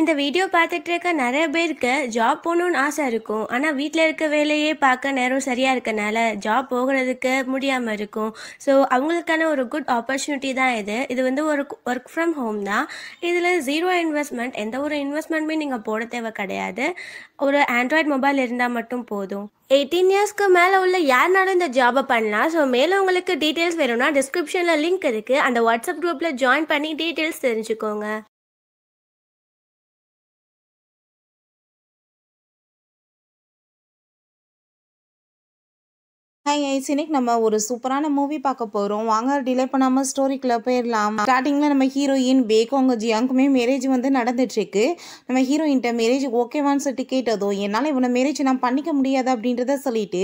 இந்த வீடியோ பார்த்துட்டு இருக்க நிறைய பேருக்கு ஜாப் போகணுன்னு ஆசை இருக்கும் ஆனால் வீட்டில் இருக்க வேலையே பார்க்க நேரம் சரியாக இருக்கனால ஜாப் போகிறதுக்கு முடியாமல் இருக்கும் ஸோ அவங்களுக்கான ஒரு குட் ஆப்பர்ச்சுனிட்டி தான் இது இது வந்து ஒரு ஒர்க் ஃப்ரம் ஹோம் தான் இதில் ஜீரோ இன்வெஸ்ட்மெண்ட் எந்த ஒரு இன்வெஸ்ட்மெண்ட்டுமே நீங்கள் போட தேவை கிடையாது ஒரு ஆண்ட்ராய்ட் மொபைல் இருந்தால் மட்டும் போதும் எயிட்டீன் இயர்ஸ்க்கு மேலே உள்ள யாருனாலும் இந்த ஜாபை பண்ணலாம் ஸோ மேலே உங்களுக்கு டீட்டெயில்ஸ் வேணும்னா டிஸ்கிரிப்ஷனில் லிங்க் இருக்குது அந்த வாட்ஸ்அப் குரூப்பில் ஜாயின் பண்ணி டீட்டெயில்ஸ் தெரிஞ்சுக்கோங்க ஹாய் ஐஸ் இன்னைக்கு நம்ம ஒரு சூப்பரான மூவி பார்க்க போகிறோம் வாங்க டிலே பண்ணாமல் ஸ்டோரிக்குள்ளே போயிடலாம் ஸ்டார்டிங்கில் நம்ம ஹீரோயின் பேக்கோங்க ஜியாங்குமே மேரேஜ் வந்து நடந்துட்டுருக்கு நம்ம ஹீரோயின்ட்ட மேரேஜ் ஓகேவான்னு சொல்லிட்டு கேட்டதோ என்னால் இவனை மேரேஜ் நான் பண்ணிக்க முடியாது அப்படின்றத சொல்லிட்டு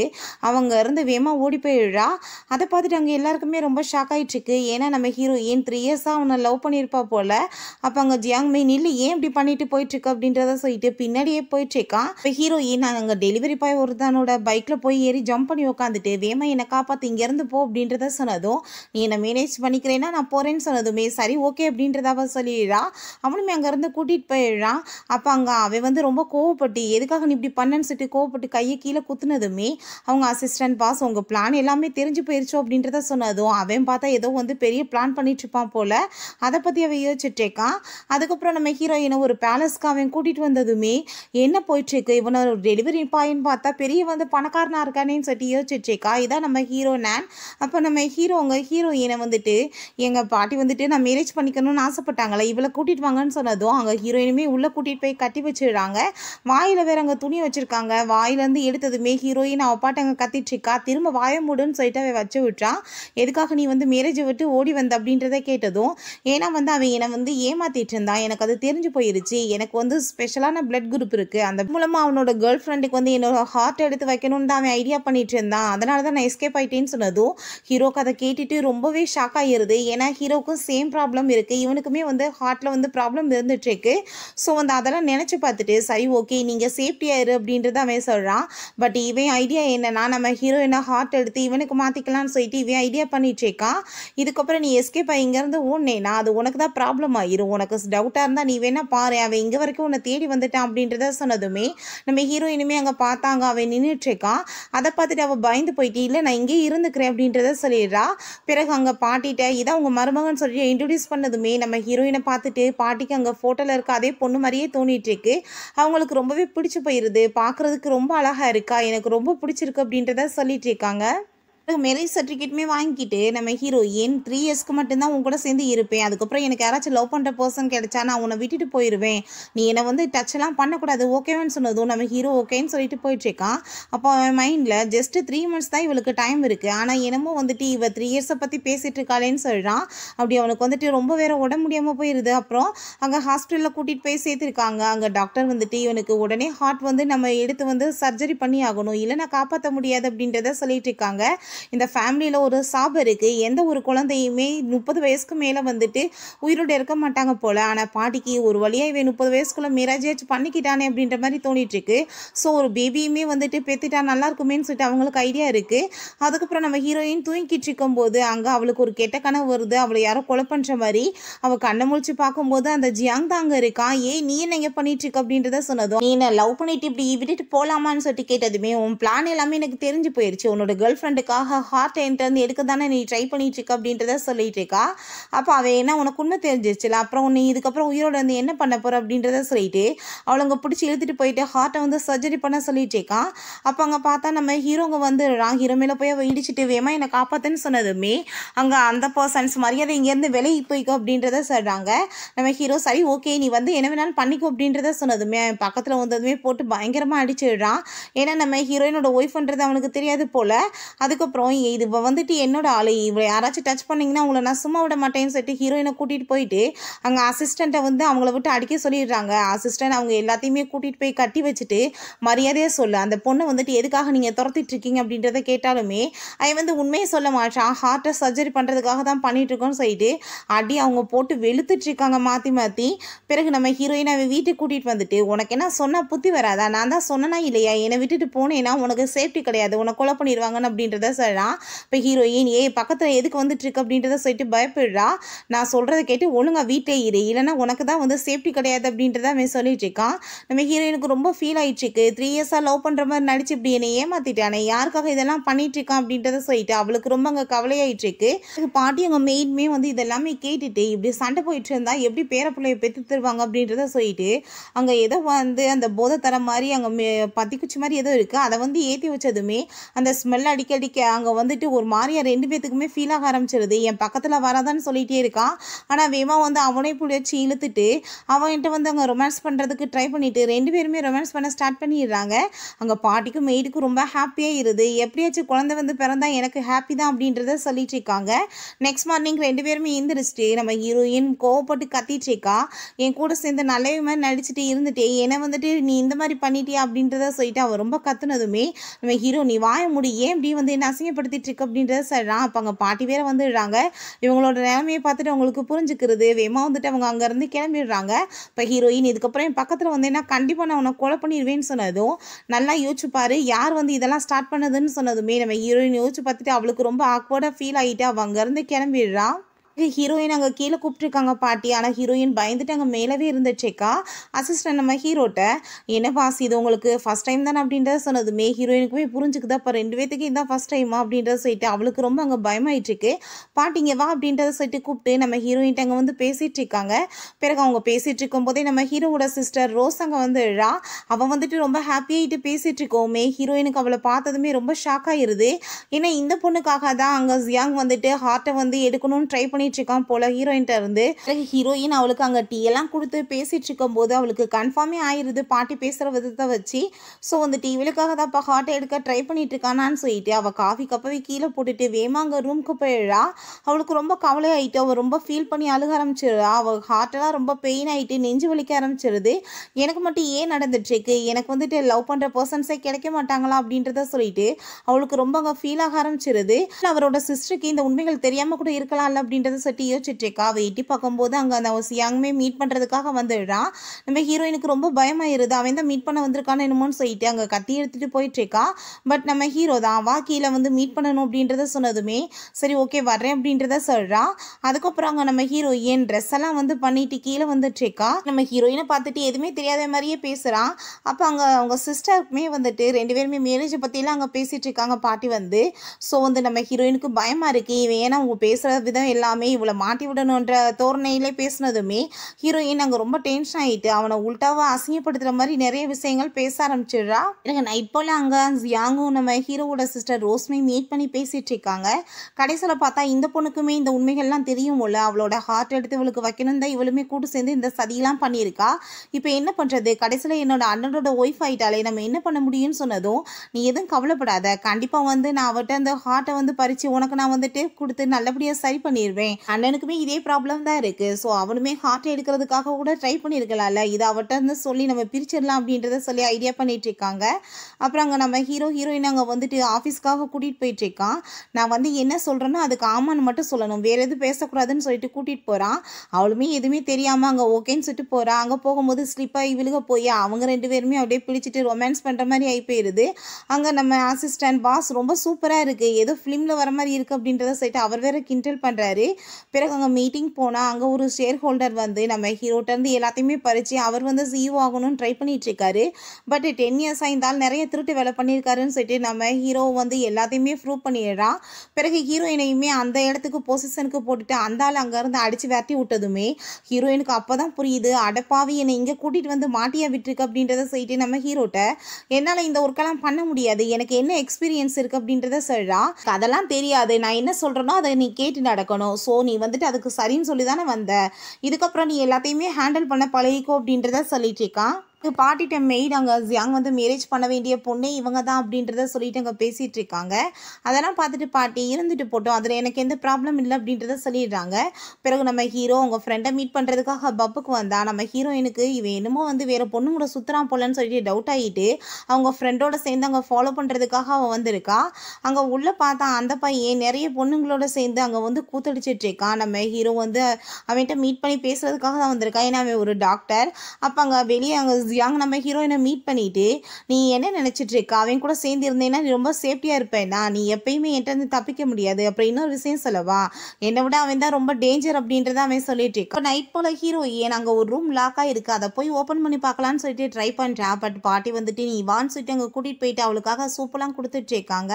அவங்க இருந்து வேகமாக ஓடி போயிடுறா அதை பார்த்துட்டு அங்கே எல்லாருக்குமே ரொம்ப ஷாக் ஆகிட்டுருக்கு ஏன்னா நம்ம ஹீரோயின் த்ரீ இயர்ஸாக அவனை லவ் பண்ணியிருப்பா போல் அப்போ அங்கே ஜியாங்குமே நில்லு ஏன் இப்படி பண்ணிட்டு போயிட்டுருக்கு அப்படின்றத சொல்லிட்டு பின்னாடியே போயிட்டுருக்கான் இப்போ ஹீரோயின் நாங்கள் அங்கே டெலிவரி பாய் ஒருத்தனோட பைக்கில் போய் ஏறி ஜம்ப் பண்ணி உட்காந்துட்டு போயிட்டு வேமா என்னை காப்பாற்று இங்கேருந்து போ அப்படின்றத சொன்னதும் நீ என்னை மேனேஜ் பண்ணிக்கிறேன்னா நான் போகிறேன்னு சொன்னதுமே சரி ஓகே அப்படின்றதாவ சொல்லிடுறா அவனுமே அங்கேருந்து கூட்டிகிட்டு போயிடுறான் அப்போ அங்கே அவன் வந்து ரொம்ப கோவப்பட்டு எதுக்காக நீ இப்படி பண்ணன்னு சொல்லிட்டு கோவப்பட்டு கையை கீழே குத்துனதுமே அவங்க அசிஸ்டன்ட் பாஸ் உங்கள் பிளான் எல்லாமே தெரிஞ்சு போயிடுச்சோ அப்படின்றத சொன்னதும் அவன் பார்த்தா ஏதோ வந்து பெரிய பிளான் பண்ணிட்டு இருப்பான் போல் அதை பற்றி அவன் யோசிச்சுட்டு அதுக்கப்புறம் நம்ம ஹீரோயினை ஒரு பேலஸ்க்கு அவன் கூட்டிகிட்டு வந்ததுமே என்ன போயிட்டுருக்கு இவனை ஒரு டெலிவரி பாயின்னு பார்த்தா பெரிய வந்து பணக்காரனாக இருக்கானேன்னு சொல்லிட்டு யோசிச்சுட்டு இருக்கா இதான் நம்ம ஹீரோ நேன் அப்போ நம்ம ஹீரோங்க ஹீரோயினை வந்துட்டு எங்கள் பாட்டி வந்துட்டு நான் மேரேஜ் பண்ணிக்கணும்னு ஆசைப்பட்டாங்களே இவளை கூட்டிகிட்டு வாங்கன்னு சொன்னதும் அங்கே ஹீரோயினுமே உள்ளே கூட்டிகிட்டு போய் கட்டி வச்சிடுறாங்க வாயில் வேற அங்கே துணி வச்சுருக்காங்க வாயிலேருந்து எடுத்ததுமே ஹீரோயின் அவள் பாட்டு அங்கே கத்திட்டுருக்கா திரும்ப வாய மூடுன்னு சொல்லிட்டு அவள் வச்சு விட்டான் எதுக்காக நீ வந்து மேரேஜை விட்டு ஓடி வந்த அப்படின்றத கேட்டதும் ஏன்னா வந்து அவன் என்னை வந்து ஏமாத்திட்டு இருந்தான் எனக்கு அது தெரிஞ்சு போயிருச்சு எனக்கு வந்து ஸ்பெஷலான பிளட் குரூப் இருக்குது அந்த மூலமாக அவனோட கேர்ள் ஃப்ரெண்டுக்கு வந்து என்னோட ஹார்ட் எடுத்து வைக்கணும்னு தான் அவன் ஐடியா பண்ணிட்டு இருந்தான் அதனால் அதனால தான் நான் எஸ்கேப் ஆகிட்டேன்னு சொன்னதும் ஹீரோக்கு அதை கேட்டுட்டு ரொம்பவே ஷாக் ஆகிடுது ஏன்னா ஹீரோக்கும் சேம் ப்ராப்ளம் இருக்குது இவனுக்குமே வந்து ஹார்ட்டில் வந்து ப்ராப்ளம் இருந்துகிட்ருக்கு ஸோ வந்து அதெல்லாம் நினச்சி பார்த்துட்டு சரி ஓகே நீங்கள் சேஃப்டியாக இரு அப்படின்றத அவன் சொல்கிறான் பட் இவன் ஐடியா என்னென்னா நம்ம ஹீரோயினை ஹார்ட் எடுத்து இவனுக்கு மாற்றிக்கலாம்னு சொல்லிட்டு இவன் ஐடியா பண்ணிட்டுருக்கான் இதுக்கப்புறம் நீ எஸ்கேப் ஆகி இங்கேருந்து ஓடனேனா அது உனக்கு தான் ப்ராப்ளம் ஆயிரும் உனக்கு டவுட்டாக இருந்தால் நீ வேணால் பாரு அவன் இங்கே வரைக்கும் உன்னை தேடி வந்துட்டான் அப்படின்றத சொன்னதுமே நம்ம ஹீரோயினுமே அங்கே பார்த்தாங்க அவன் நின்றுட்டுருக்கான் அதை பார்த்துட்டு அவள் பயந்து போயிட்டு இல்லை நான் இங்கேயே இருந்துக்கிறேன் அப்படின்றத சொல்லிடுறா பிறகு அங்கே பாட்டிகிட்ட இதான் உங்கள் மருமகன் சொல்லி இன்ட்ரடியூஸ் பண்ணதுமே நம்ம ஹீரோயினை பார்த்துட்டு பாட்டிக்கு அங்கே ஃபோட்டோவில் இருக்க அதே பொண்ணு மாதிரியே இருக்கு அவங்களுக்கு ரொம்பவே பிடிச்சி போயிடுது பார்க்குறதுக்கு ரொம்ப அழகாக இருக்கா எனக்கு ரொம்ப பிடிச்சிருக்கு அப்படின்றத சொல்லிட்டு இருக்காங்க மேரேஜ் சர்டிஃபிகேட்டுமே வாங்கிட்டு நம்ம ஹீரோயின் த்ரீ இயர்ஸ்க்கு மட்டும்தான் உன் கூட சேர்ந்து இருப்பேன் அதுக்கப்புறம் எனக்கு யாராச்சும் லவ் பண்ணுற பர்சன் கிடைச்சா நான் உன்னை விட்டுட்டு போயிடுவேன் நீ என்னை வந்து எல்லாம் பண்ணக்கூடாது ஓகேவான்னு சொன்னதும் நம்ம ஹீரோ ஓகேன்னு சொல்லிட்டு போயிட்டுருக்கான் அப்போ அவன் மைண்டில் ஜஸ்ட்டு த்ரீ மந்த்ஸ் தான் இவளுக்கு டைம் இருக்குது ஆனால் என்னமோ வந்துட்டு இவ த்ரீ இயர்ஸை பற்றி பேசிகிட்டு இருக்காளேன்னு சொல்கிறான் அப்படி அவனுக்கு வந்துட்டு ரொம்ப வேற உடம்பு முடியாமல் போயிடுது அப்புறம் அங்கே ஹாஸ்பிட்டலில் கூட்டிகிட்டு போய் சேர்த்துருக்காங்க அங்கே டாக்டர் வந்துட்டு இவனுக்கு உடனே ஹார்ட் வந்து நம்ம எடுத்து வந்து சர்ஜரி பண்ணி ஆகணும் இல்லை நான் காப்பாற்ற முடியாது அப்படின்றத சொல்லிட்டு இருக்காங்க இந்த ஃபேமிலியில் ஒரு சாப் இருக்குது எந்த ஒரு குழந்தையுமே முப்பது வயசுக்கு மேலே வந்துட்டு உயிரோடு இருக்க மாட்டாங்க போல் ஆனால் பாட்டிக்கு ஒரு வழியாக இவன் முப்பது வயசுக்குள்ளே மிராஜேஜ் பண்ணிக்கிட்டானே அப்படின்ற மாதிரி தோணிட்டுருக்கு ஸோ ஒரு பேபியுமே வந்துட்டு பெத்துட்டா நல்லா இருக்குமேனு சொல்லிட்டு அவங்களுக்கு ஐடியா இருக்குது அதுக்கப்புறம் நம்ம ஹீரோயின் தூங்கிட்டு இருக்கும்போது அங்கே அவளுக்கு ஒரு கெட்ட கனவு வருது அவளை யாரோ கொலை பண்ணுற மாதிரி அவள் கண்ணை முழிச்சு பார்க்கும்போது அந்த ஜியாங் தாங்க இருக்கா ஏய் நீ என்ன இங்கே பண்ணிட்டு இருக்க அப்படின்றத சொன்னதும் நீ என்ன லவ் பண்ணிட்டு இப்படி விட்டுட்டு போகலாமான்னு சொல்லிட்டு கேட்டதுமே உன் பிளான் எல்லாமே எனக்கு தெரிஞ்சு போயிடுச்சு உன்னோட கேர்ள் ஃப்ரெண்டுக்காக அதுக்காக ஹார்ட் என்கிட்ட எடுக்க தானே நீ ட்ரை இருக்க அப்படின்றத சொல்லிட்டு இருக்கா அப்போ அவள் என்ன உனக்கு உண்மை தெரிஞ்சிச்சுல அப்புறம் நீ இதுக்கப்புறம் உயிரோட வந்து என்ன பண்ண போகிற அப்படின்றத சொல்லிட்டு அவளுங்க பிடிச்சி இழுத்துட்டு போயிட்டு ஹார்ட்டை வந்து சர்ஜரி பண்ண சொல்லிட்டு இருக்கான் அப்போ அங்கே பார்த்தா நம்ம ஹீரோங்க வந்து ஹீரோ மேலே போய் அவள் இடிச்சிட்டு வேமா என்னை காப்பாத்துன்னு சொன்னதுமே அங்கே அந்த பர்சன்ஸ் மரியாதை இங்கேருந்து விலகி போய்க்கும் அப்படின்றத சொல்கிறாங்க நம்ம ஹீரோ சரி ஓகே நீ வந்து என்ன வேணாலும் பண்ணிக்கோ அப்படின்றத சொன்னதுமே பக்கத்தில் வந்ததுமே போட்டு பயங்கரமாக அடிச்சிடுறான் ஏன்னா நம்ம ஹீரோயினோட ஒய்ஃப்ன்றது அவனுக்கு தெரியாது போல் அதுக்கு அப்புறம் இது வந்துட்டு என்னோட ஆளு இவ்வளோ யாராச்சும் டச் பண்ணிங்கன்னா அவங்கள நான் சும்மா விட மாட்டேன்னு சொல்லிட்டு ஹீரோயினை கூட்டிகிட்டு போயிட்டு அங்கே அசிஸ்டண்ட்டை வந்து அவங்கள விட்டு அடிக்க சொல்லிடுறாங்க அசிஸ்டண்ட் அவங்க எல்லாத்தையுமே கூட்டிகிட்டு போய் கட்டி வச்சுட்டு மரியாதையாக சொல்லு அந்த பொண்ணை வந்துட்டு எதுக்காக நீங்கள் துரத்திட்டு இருக்கீங்க அப்படின்றத கேட்டாலுமே அவன் வந்து உண்மையை சொல்ல மாட்டான் ஹார்ட்டை சர்ஜரி பண்ணுறதுக்காக தான் பண்ணிகிட்ருக்கோன்னு சொல்லிட்டு அடி அவங்க போட்டு வெளுத்துட்ருக்காங்க மாற்றி மாற்றி பிறகு நம்ம ஹீரோயினை அவன் வீட்டுக்கு கூட்டிகிட்டு வந்துட்டு உனக்கு என்ன சொன்னால் புத்தி வராதா நான் தான் சொன்னனா இல்லையா என்னை விட்டுட்டு போனேன்னா உனக்கு சேஃப்டி கிடையாது உனக்கு கொலை பண்ணிடுவாங்கன்னு அப்படின்றத சொல்கிறான் இப்போ ஹீரோயின் ஏ பக்கத்தில் எதுக்கு வந்துட்டுருக்கு அப்படின்றத சொல்லிட்டு பயப்படுறா நான் சொல்கிறத கேட்டு ஒழுங்காக வீட்டே இரு இல்லைனா உனக்கு தான் வந்து சேஃப்டி கிடையாது அப்படின்றத அவன் சொல்லிட்டு இருக்கான் நம்ம ஹீரோயினுக்கு ரொம்ப ஃபீல் ஆகிட்டுருக்கு த்ரீ இயர்ஸாக லவ் பண்ணுற மாதிரி நடிச்சு இப்படி என்னை ஏமாத்திட்டானே யாருக்காக இதெல்லாம் இருக்கான் அப்படின்றத சொல்லிட்டு அவளுக்கு ரொம்ப அங்கே கவலையாயிட்டுருக்கு பாட்டி அவங்க மெயின்மே வந்து இதெல்லாமே கேட்டுட்டு இப்படி சண்டை போயிட்டு இருந்தா எப்படி பேர பெற்று தருவாங்க அப்படின்றத சொல்லிட்டு அங்கே ஏதோ வந்து அந்த போதை தர மாதிரி அங்கே பத்திக்குச்சி மாதிரி ஏதோ இருக்குது அதை வந்து ஏற்றி வச்சதுமே அந்த ஸ்மெல் அடிக்க அடிக்க அங்கே வந்துட்டு ஒரு மாதிரியாக ரெண்டு பேத்துக்குமே ஃபீல் ஆக ஆரம்பிச்சிருது என் பக்கத்தில் வராதான்னு சொல்லிகிட்டே இருக்கான் ஆனால் வேமா வந்து அவனே பிடிச்சி இழுத்துட்டு அவன்கிட்ட வந்து அங்கே ரொமான்ஸ் பண்ணுறதுக்கு ட்ரை பண்ணிவிட்டு ரெண்டு பேருமே ரொமான்ஸ் பண்ண ஸ்டார்ட் பண்ணிடுறாங்க அங்கே பாட்டிக்கும் மெய்டுக்கும் ரொம்ப ஹாப்பியாக இருது எப்படியாச்சும் குழந்தை வந்து பிறந்தா எனக்கு ஹாப்பி தான் அப்படின்றத சொல்லிட்டு இருக்காங்க நெக்ஸ்ட் மார்னிங் ரெண்டு பேருமே எழுந்திரிச்சிட்டு நம்ம ஹீரோயின் கோவப்பட்டு கத்திட்டு இருக்கா என் கூட சேர்ந்து நல்லவே மாதிரி நடிச்சுட்டு இருந்துட்டே ஏன்னா வந்துட்டு நீ இந்த மாதிரி பண்ணிட்டியா அப்படின்றத சொல்லிட்டு அவள் ரொம்ப கத்துனதுமே நம்ம ஹீரோ நீ வாய முடியும் ஏன் இப்படி வந்து என்ன அசிங்கப்படுத்திட்டு இருக்கு அப்படின்றத சொல்கிறான் அப்போ அங்கே பாட்டி வேற வந்துடுறாங்க இவங்களோட நிலைமையை பார்த்துட்டு அவங்களுக்கு புரிஞ்சுக்கிறது வேமா வந்துட்டு அவங்க அங்கேருந்து கிளம்பிடுறாங்க இப்போ ஹீரோயின் இதுக்கப்புறம் என் பக்கத்தில் வந்தேன்னா கண்டிப்பாக நான் உனக்கு கொலை பண்ணிடுவேன்னு சொன்னதும் நல்லா யோசிச்சுப்பாரு யார் வந்து இதெல்லாம் ஸ்டார்ட் பண்ணதுன்னு சொன்னதுமே நம்ம ஹீரோயின் யோசிச்சு பார்த்துட்டு அவளுக்கு ரொம்ப ஆக்வர்டாக ஃபீல் ஆகிட்டு அவள் அங்கேருந்து கிளம்பிடுறான் ஹீரோயின் அங்கே கீழே கூப்பிட்ருக்காங்க பாட்டி ஆனால் ஹீரோயின் பயந்துட்டு அங்கே மேலவே இருந்துச்சேக்கா அசிஸ்டன்ட் நம்ம ஹீரோட்ட என்ன பாஸ் இது உங்களுக்கு ஃபஸ்ட் டைம் தானே அப்படின்றத மே ஹீரோயினுக்குமே புரிஞ்சுக்குதா இப்போ ரெண்டு பேத்துக்கு இதான் ஃபஸ்ட் டைமா அப்படின்றத சொல்லிட்டு அவளுக்கு ரொம்ப அங்கே பயமாயிட்டுருக்கு பாட்டிங்க வா அப்படின்றத சொல்லிட்டு கூப்பிட்டு நம்ம ஹீரோயின்ட்ட அங்கே வந்து பேசிகிட்டு இருக்காங்க பிறகு அவங்க பேசிகிட்டு போதே நம்ம ஹீரோவோட சிஸ்டர் ரோஸ் அங்கே வந்து இழா அவள் வந்துட்டு ரொம்ப ஹாப்பியாகிட்டு பேசிகிட்டு மே ஹீரோயினுக்கு அவளை பார்த்ததுமே ரொம்ப ஷாக் ஆகிருது ஏன்னா இந்த பொண்ணுக்காக தான் அங்கே ஜியாங் வந்துட்டு ஹார்ட்டை வந்து எடுக்கணும்னு ட்ரை பண்ணி பண்ணிட்டு இருக்கான் போல ஹீரோயின்ட்ட இருந்து ஹீரோயின் அவளுக்கு அங்கே டீ எல்லாம் கொடுத்து பேசிட்டு இருக்கும் போது அவளுக்கு கன்ஃபார்மே ஆயிடுது பாட்டி பேசுகிற விதத்தை வச்சு ஸோ அந்த டிவிலுக்காக தான் தான்ப்பா ஹாட்டை எடுக்க ட்ரை பண்ணிட்டு இருக்கானான்னு சொல்லிட்டு அவள் காஃபி கப்பவே கீழே போட்டுட்டு வேமாங்க ரூம்க்கு போயிடா அவளுக்கு ரொம்ப கவலை ஆகிட்டு அவள் ரொம்ப ஃபீல் பண்ணி அழுக ஆரம்பிச்சிடுறா அவள் ஹார்ட்டெல்லாம் ரொம்ப பெயின் ஆகிட்டு நெஞ்சு வலிக்க ஆரம்பிச்சிருது எனக்கு மட்டும் ஏன் இருக்கு எனக்கு வந்துட்டு லவ் பண்ணுற பர்சன்ஸே கிடைக்க மாட்டாங்களா அப்படின்றத சொல்லிட்டு அவளுக்கு ரொம்ப அங்கே ஃபீல் ஆக ஆரம்பிச்சிருது அவரோட சிஸ்டருக்கு இந்த உண்மைகள் தெரியாமல் கூட இருக்கலாம்ல அப்படின்ற அப்படின்றது சட்டி யோசிச்சுட்டு இருக்கா வெயிட்டி பார்க்கும்போது அங்கே அந்த சியாங்குமே மீட் பண்ணுறதுக்காக வந்துடுறான் நம்ம ஹீரோயினுக்கு ரொம்ப பயமாயிருது அவன் தான் மீட் பண்ண வந்திருக்கான்னு என்னமோன்னு சொல்லிட்டு அங்கே கத்தி எடுத்துகிட்டு போயிட்டுருக்கா பட் நம்ம ஹீரோ தான் வா கீழே வந்து மீட் பண்ணணும் அப்படின்றத சொன்னதுமே சரி ஓகே வரேன் அப்படின்றத சொல்கிறா அதுக்கப்புறம் அங்கே நம்ம ஹீரோயின் ட்ரெஸ் எல்லாம் வந்து பண்ணிட்டு கீழே வந்துட்டுருக்கா நம்ம ஹீரோயினை பார்த்துட்டு எதுவுமே தெரியாத மாதிரியே பேசுகிறான் அப்போ அங்கே அவங்க சிஸ்டருக்குமே வந்துட்டு ரெண்டு பேருமே மேரேஜை பற்றிலாம் அங்கே பேசிட்டு இருக்காங்க பாட்டி வந்து ஸோ வந்து நம்ம ஹீரோயினுக்கு பயமாக இருக்குது இவன் ஏன்னா அவங்க பேசுகிற விதம் எல்லாமே பேசாமே இவளை மாட்டி விடணுன்ற தோரணையிலே பேசினதுமே ஹீரோயின் அங்கே ரொம்ப டென்ஷன் ஆகிட்டு அவனை உள்டாவாக அசிங்கப்படுத்துகிற மாதிரி நிறைய விஷயங்கள் பேச ஆரம்பிச்சிடுறா எனக்கு நைட் போல் அங்கே யாங்கும் நம்ம ஹீரோவோட சிஸ்டர் ரோஸ்மே மீட் பண்ணி பேசிகிட்டு இருக்காங்க கடைசியில் பார்த்தா இந்த பொண்ணுக்குமே இந்த உண்மைகள்லாம் தெரியும்ல அவளோட ஹார்ட் எடுத்து இவளுக்கு வைக்கணும் தான் இவளுமே கூட்டு சேர்ந்து இந்த சதியெல்லாம் பண்ணியிருக்கா இப்போ என்ன பண்ணுறது கடைசியில் என்னோட அண்ணனோட ஒய்ஃப் ஆகிட்டாலே நம்ம என்ன பண்ண முடியும்னு சொன்னதும் நீ எதுவும் கவலைப்படாத கண்டிப்பாக வந்து நான் அவட்ட அந்த ஹார்ட்டை வந்து பறித்து உனக்கு நான் வந்துட்டு கொடுத்து நல்லபடியாக சரி பண்ணிடுவேன் இருக்கேன் அண்ணனுக்குமே இதே ப்ராப்ளம் தான் இருக்கு ஸோ அவனுமே ஹார்ட் எடுக்கிறதுக்காக கூட ட்ரை பண்ணியிருக்கலாம்ல இது அவட்ட இருந்து சொல்லி நம்ம பிரிச்சிடலாம் அப்படின்றத சொல்லி ஐடியா பண்ணிட்டு இருக்காங்க அப்புறம் அங்கே நம்ம ஹீரோ ஹீரோயின் அங்கே வந்துட்டு ஆஃபீஸ்க்காக கூட்டிகிட்டு போயிட்டு இருக்கான் நான் வந்து என்ன சொல்கிறேன்னா அதுக்கு ஆமான்னு மட்டும் சொல்லணும் வேறு எதுவும் பேசக்கூடாதுன்னு சொல்லிட்டு கூட்டிகிட்டு போகிறான் அவளுமே எதுவுமே தெரியாமல் அங்கே ஓகேன்னு சொல்லிட்டு போகிறான் அங்கே போகும்போது ஸ்லிப்பாக விழுக போய் அவங்க ரெண்டு பேருமே அப்படியே பிடிச்சிட்டு ரொமான்ஸ் பண்ணுற மாதிரி ஆகி போயிடுது அங்கே நம்ம அசிஸ்டன்ட் பாஸ் ரொம்ப சூப்பராக இருக்குது ஏதோ ஃபிலிமில் வர மாதிரி இருக்குது அப்படின்றத சொல்லிட்டு அவர் வேற கிண்டல் பண்ணுறாரு பிறகு அங்கே மீட்டிங் போனால் அங்கே ஒரு ஷேர் ஹோல்டர் வந்து நம்ம ஹீரோட்டேருந்து எல்லாத்தையுமே பறித்து அவர் வந்து சிஇஓ e ஆகணும்னு ட்ரை பண்ணிகிட்ருக்காரு பட் டென் இயர்ஸ் ஆயிருந்தால் நிறைய திருட்டு வேலை பண்ணியிருக்காருன்னு சொல்லிட்டு நம்ம ஹீரோ வந்து எல்லாத்தையுமே ப்ரூவ் பண்ணிடுறான் பிறகு ஹீரோயினையுமே அந்த இடத்துக்கு பொசிஷனுக்கு போட்டுட்டு அந்த ஆள் அங்கேருந்து அடித்து வேட்டி விட்டதுமே ஹீரோயினுக்கு அப்போ தான் புரியுது அடப்பாவி என்னை இங்கே கூட்டிகிட்டு வந்து மாட்டியா விட்டுருக்கு அப்படின்றத சொல்லிட்டு நம்ம ஹீரோட்ட என்னால் இந்த ஒர்க்கெல்லாம் பண்ண முடியாது எனக்கு என்ன எக்ஸ்பீரியன்ஸ் இருக்குது அப்படின்றத சொல்கிறான் அதெல்லாம் தெரியாது நான் என்ன சொல்கிறேனோ அதை நீ கேட்டு நடக்கணும் ஸோ ஸோ நீ வந்துட்டு அதுக்கு சரின்னு சொல்லி தானே வந்த இதுக்கப்புறம் நீ எல்லாத்தையுமே ஹேண்டில் பண்ண பழகிக்கோ அப்படின்றத சொல்லிட்டு இருக்கான் பாட்டிட்ட மெய்ட் அங்கே ஜியாங் வந்து மேரேஜ் பண்ண வேண்டிய பொண்ணே இவங்க தான் அப்படின்றத சொல்லிட்டு அங்கே பேசிகிட்டு இருக்காங்க அதெல்லாம் பார்த்துட்டு பாட்டி இருந்துட்டு போட்டோம் அதில் எனக்கு எந்த ப்ராப்ளம் இல்லை அப்படின்றத சொல்லிடுறாங்க பிறகு நம்ம ஹீரோ உங்கள் ஃப்ரெண்டை மீட் பண்ணுறதுக்காக பப்புக்கு வந்தா நம்ம ஹீரோயினுக்கு இவன் என்னமோ வந்து வேறு பொண்ணு கூட சுற்றுறான் போலன்னு சொல்லிட்டு டவுட் ஆகிட்டு அவங்க ஃப்ரெண்டோட சேர்ந்து அங்கே ஃபாலோ பண்ணுறதுக்காக அவன் வந்திருக்கா அங்கே உள்ளே பார்த்தா அந்த பையன் நிறைய பொண்ணுங்களோட சேர்ந்து அங்கே வந்து கூத்தடிச்சிட்டு இருக்கான் நம்ம ஹீரோ வந்து அவன்கிட்ட மீட் பண்ணி பேசுறதுக்காக தான் வந்திருக்கான் ஏன்னா அவன் ஒரு டாக்டர் அப்போ அங்கே வெளியே அங்கே யாங் நம்ம ஹீரோயினை மீட் பண்ணிவிட்டு நீ என்ன இருக்க அவன் கூட சேர்ந்து இருந்தேன்னா நீ ரொம்ப சேஃப்டியாக இருப்பேனா நீ எப்பயுமே என்கிட்ட வந்து தப்பிக்க முடியாது அப்புறம் இன்னொரு விஷயம் சொல்லவா என்னை விட அவன் தான் ரொம்ப டேஞ்சர் அப்படின்றத அவன் சொல்லிட்டு இப்போ நைட் போல் ஏன் அங்கே ஒரு ரூம் லாக்காக இருக்குது அதை போய் ஓப்பன் பண்ணி பார்க்கலான்னு சொல்லிட்டு ட்ரை பண்ணுறான் பட் பாட்டி வந்துட்டு நீ வான்னு சொல்லிட்டு அங்கே கூட்டிகிட்டு போயிட்டு அவளுக்காக சூப்பெல்லாம் கொடுத்துட்ருக்காங்க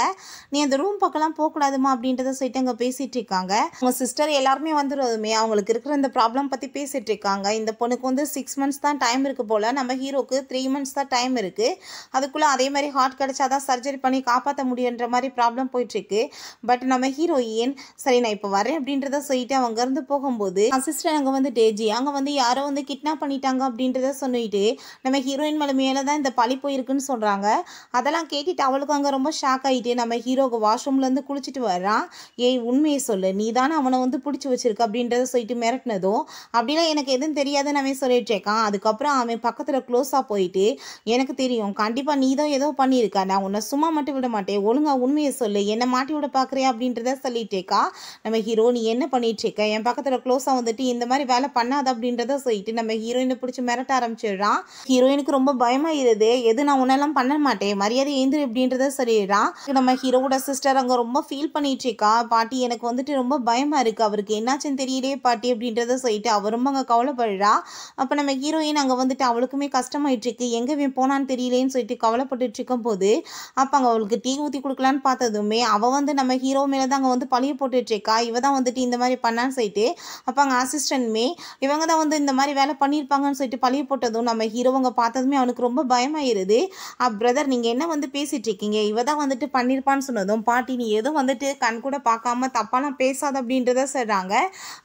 நீ அந்த ரூம் பக்கம்லாம் போகக்கூடாதுமா அப்படின்றத சொல்லிட்டு அங்கே பேசிகிட்டு இருக்காங்க அவங்க சிஸ்டர் எல்லாருமே வந்துடுவதுமே அவங்களுக்கு இருக்கிற இந்த ப்ராப்ளம் பற்றி பேசிகிட்டு இருக்காங்க இந்த பொண்ணுக்கு வந்து சிக்ஸ் மந்த்ஸ் தான் டைம் இருக்குது போல் நம்ம ஹீரோக்கு த்ரீ மந்த்ஸ் தான் டைம் இருக்குது அதுக்குள்ளே அதே மாதிரி ஹார்ட் கிடச்சா தான் சர்ஜரி பண்ணி காப்பாற்ற முடியுன்ற மாதிரி ப்ராப்ளம் போயிட்டுருக்கு பட் நம்ம ஹீரோயின் சரி நான் இப்போ வரேன் அப்படின்றத சொல்லிட்டு அவங்க இருந்து போகும்போது அசிஸ்டன்ட் அங்கே வந்து டேஜி அங்கே வந்து யாரோ வந்து கிட்னாப் பண்ணிட்டாங்க அப்படின்றத சொல்லிட்டு நம்ம ஹீரோயின் மலை மேலே தான் இந்த பழி போயிருக்குன்னு சொல்கிறாங்க அதெல்லாம் கேட்டுட்டு அவளுக்கு அங்கே ரொம்ப ஷாக் ஆகிட்டு நம்ம ஹீரோக்கு வாஷ்ரூம்லேருந்து குளிச்சுட்டு வர்றான் ஏய் உண்மையை சொல்லு நீ தானே அவனை வந்து பிடிச்சி வச்சிருக்க அப்படின்றத சொல்லிட்டு மிரட்டினதும் அப்படிலாம் எனக்கு எதுவும் தெரியாதுன்னு அவன் சொல்லிட்டு இருக்கான் அதுக்கப்புறம் அவன் பக்கத்தில் க்ளோஸாக போயிட்டு எனக்கு தெரியும் கண்டிப்பாக நீ தான் ஏதோ பண்ணியிருக்க நான் உன்னை சும்மா மட்டும் விட மாட்டேன் ஒழுங்காக உண்மையை சொல்லு என்னை மாட்டி விட பார்க்குறியா அப்படின்றத சொல்லிட்டேக்கா நம்ம ஹீரோ நீ என்ன இருக்க என் பக்கத்தில் க்ளோஸாக வந்துட்டு இந்த மாதிரி வேலை பண்ணாத அப்படின்றத சொல்லிட்டு நம்ம ஹீரோயினை பிடிச்சி மிரட்ட ஆரம்பிச்சிடுறான் ஹீரோயினுக்கு ரொம்ப பயமா இருது எது நான் உன்னெல்லாம் பண்ண மாட்டேன் மரியாதை ஏந்திரு அப்படின்றத சொல்லிடுறான் நம்ம ஹீரோவோட சிஸ்டர் அங்கே ரொம்ப ஃபீல் இருக்கா பாட்டி எனக்கு வந்துட்டு ரொம்ப பயமாக இருக்குது அவருக்கு என்னாச்சுன்னு தெரியலே பாட்டி அப்படின்றத சொல்லிட்டு அவரும் ரொம்ப அங்கே கவலைப்படுறா அப்போ நம்ம ஹீரோயின் அங்கே வந்துட்டு அவளுக்குமே கஷ்டம் கஷ்டமாயிட்டுருக்கு எங்கே இவன் போனான்னு தெரியலேன்னு சொல்லிட்டு இருக்கும் போது அப்போ அங்கே அவளுக்கு டீ ஊற்றி கொடுக்கலான்னு பார்த்ததுமே அவள் வந்து நம்ம ஹீரோ மேலே தான் அங்கே வந்து பழிய போட்டுட்ருக்கா இவ தான் வந்துட்டு இந்த மாதிரி பண்ணான்னு சொல்லிட்டு அப்போ அங்கே அசிஸ்டன்ட்மே இவங்க தான் வந்து இந்த மாதிரி வேலை பண்ணியிருப்பாங்கன்னு சொல்லிட்டு பழிய போட்டதும் நம்ம ஹீரோவங்க பார்த்ததுமே அவனுக்கு ரொம்ப பயமாயிருது அப் பிரதர் நீங்கள் என்ன வந்து பேசிகிட்டு இருக்கீங்க இவ தான் வந்துட்டு பண்ணியிருப்பான்னு சொன்னதும் பாட்டி நீ எதுவும் வந்துட்டு கண் கூட பார்க்காம தப்பாலாம் பேசாத அப்படின்றத சொல்கிறாங்க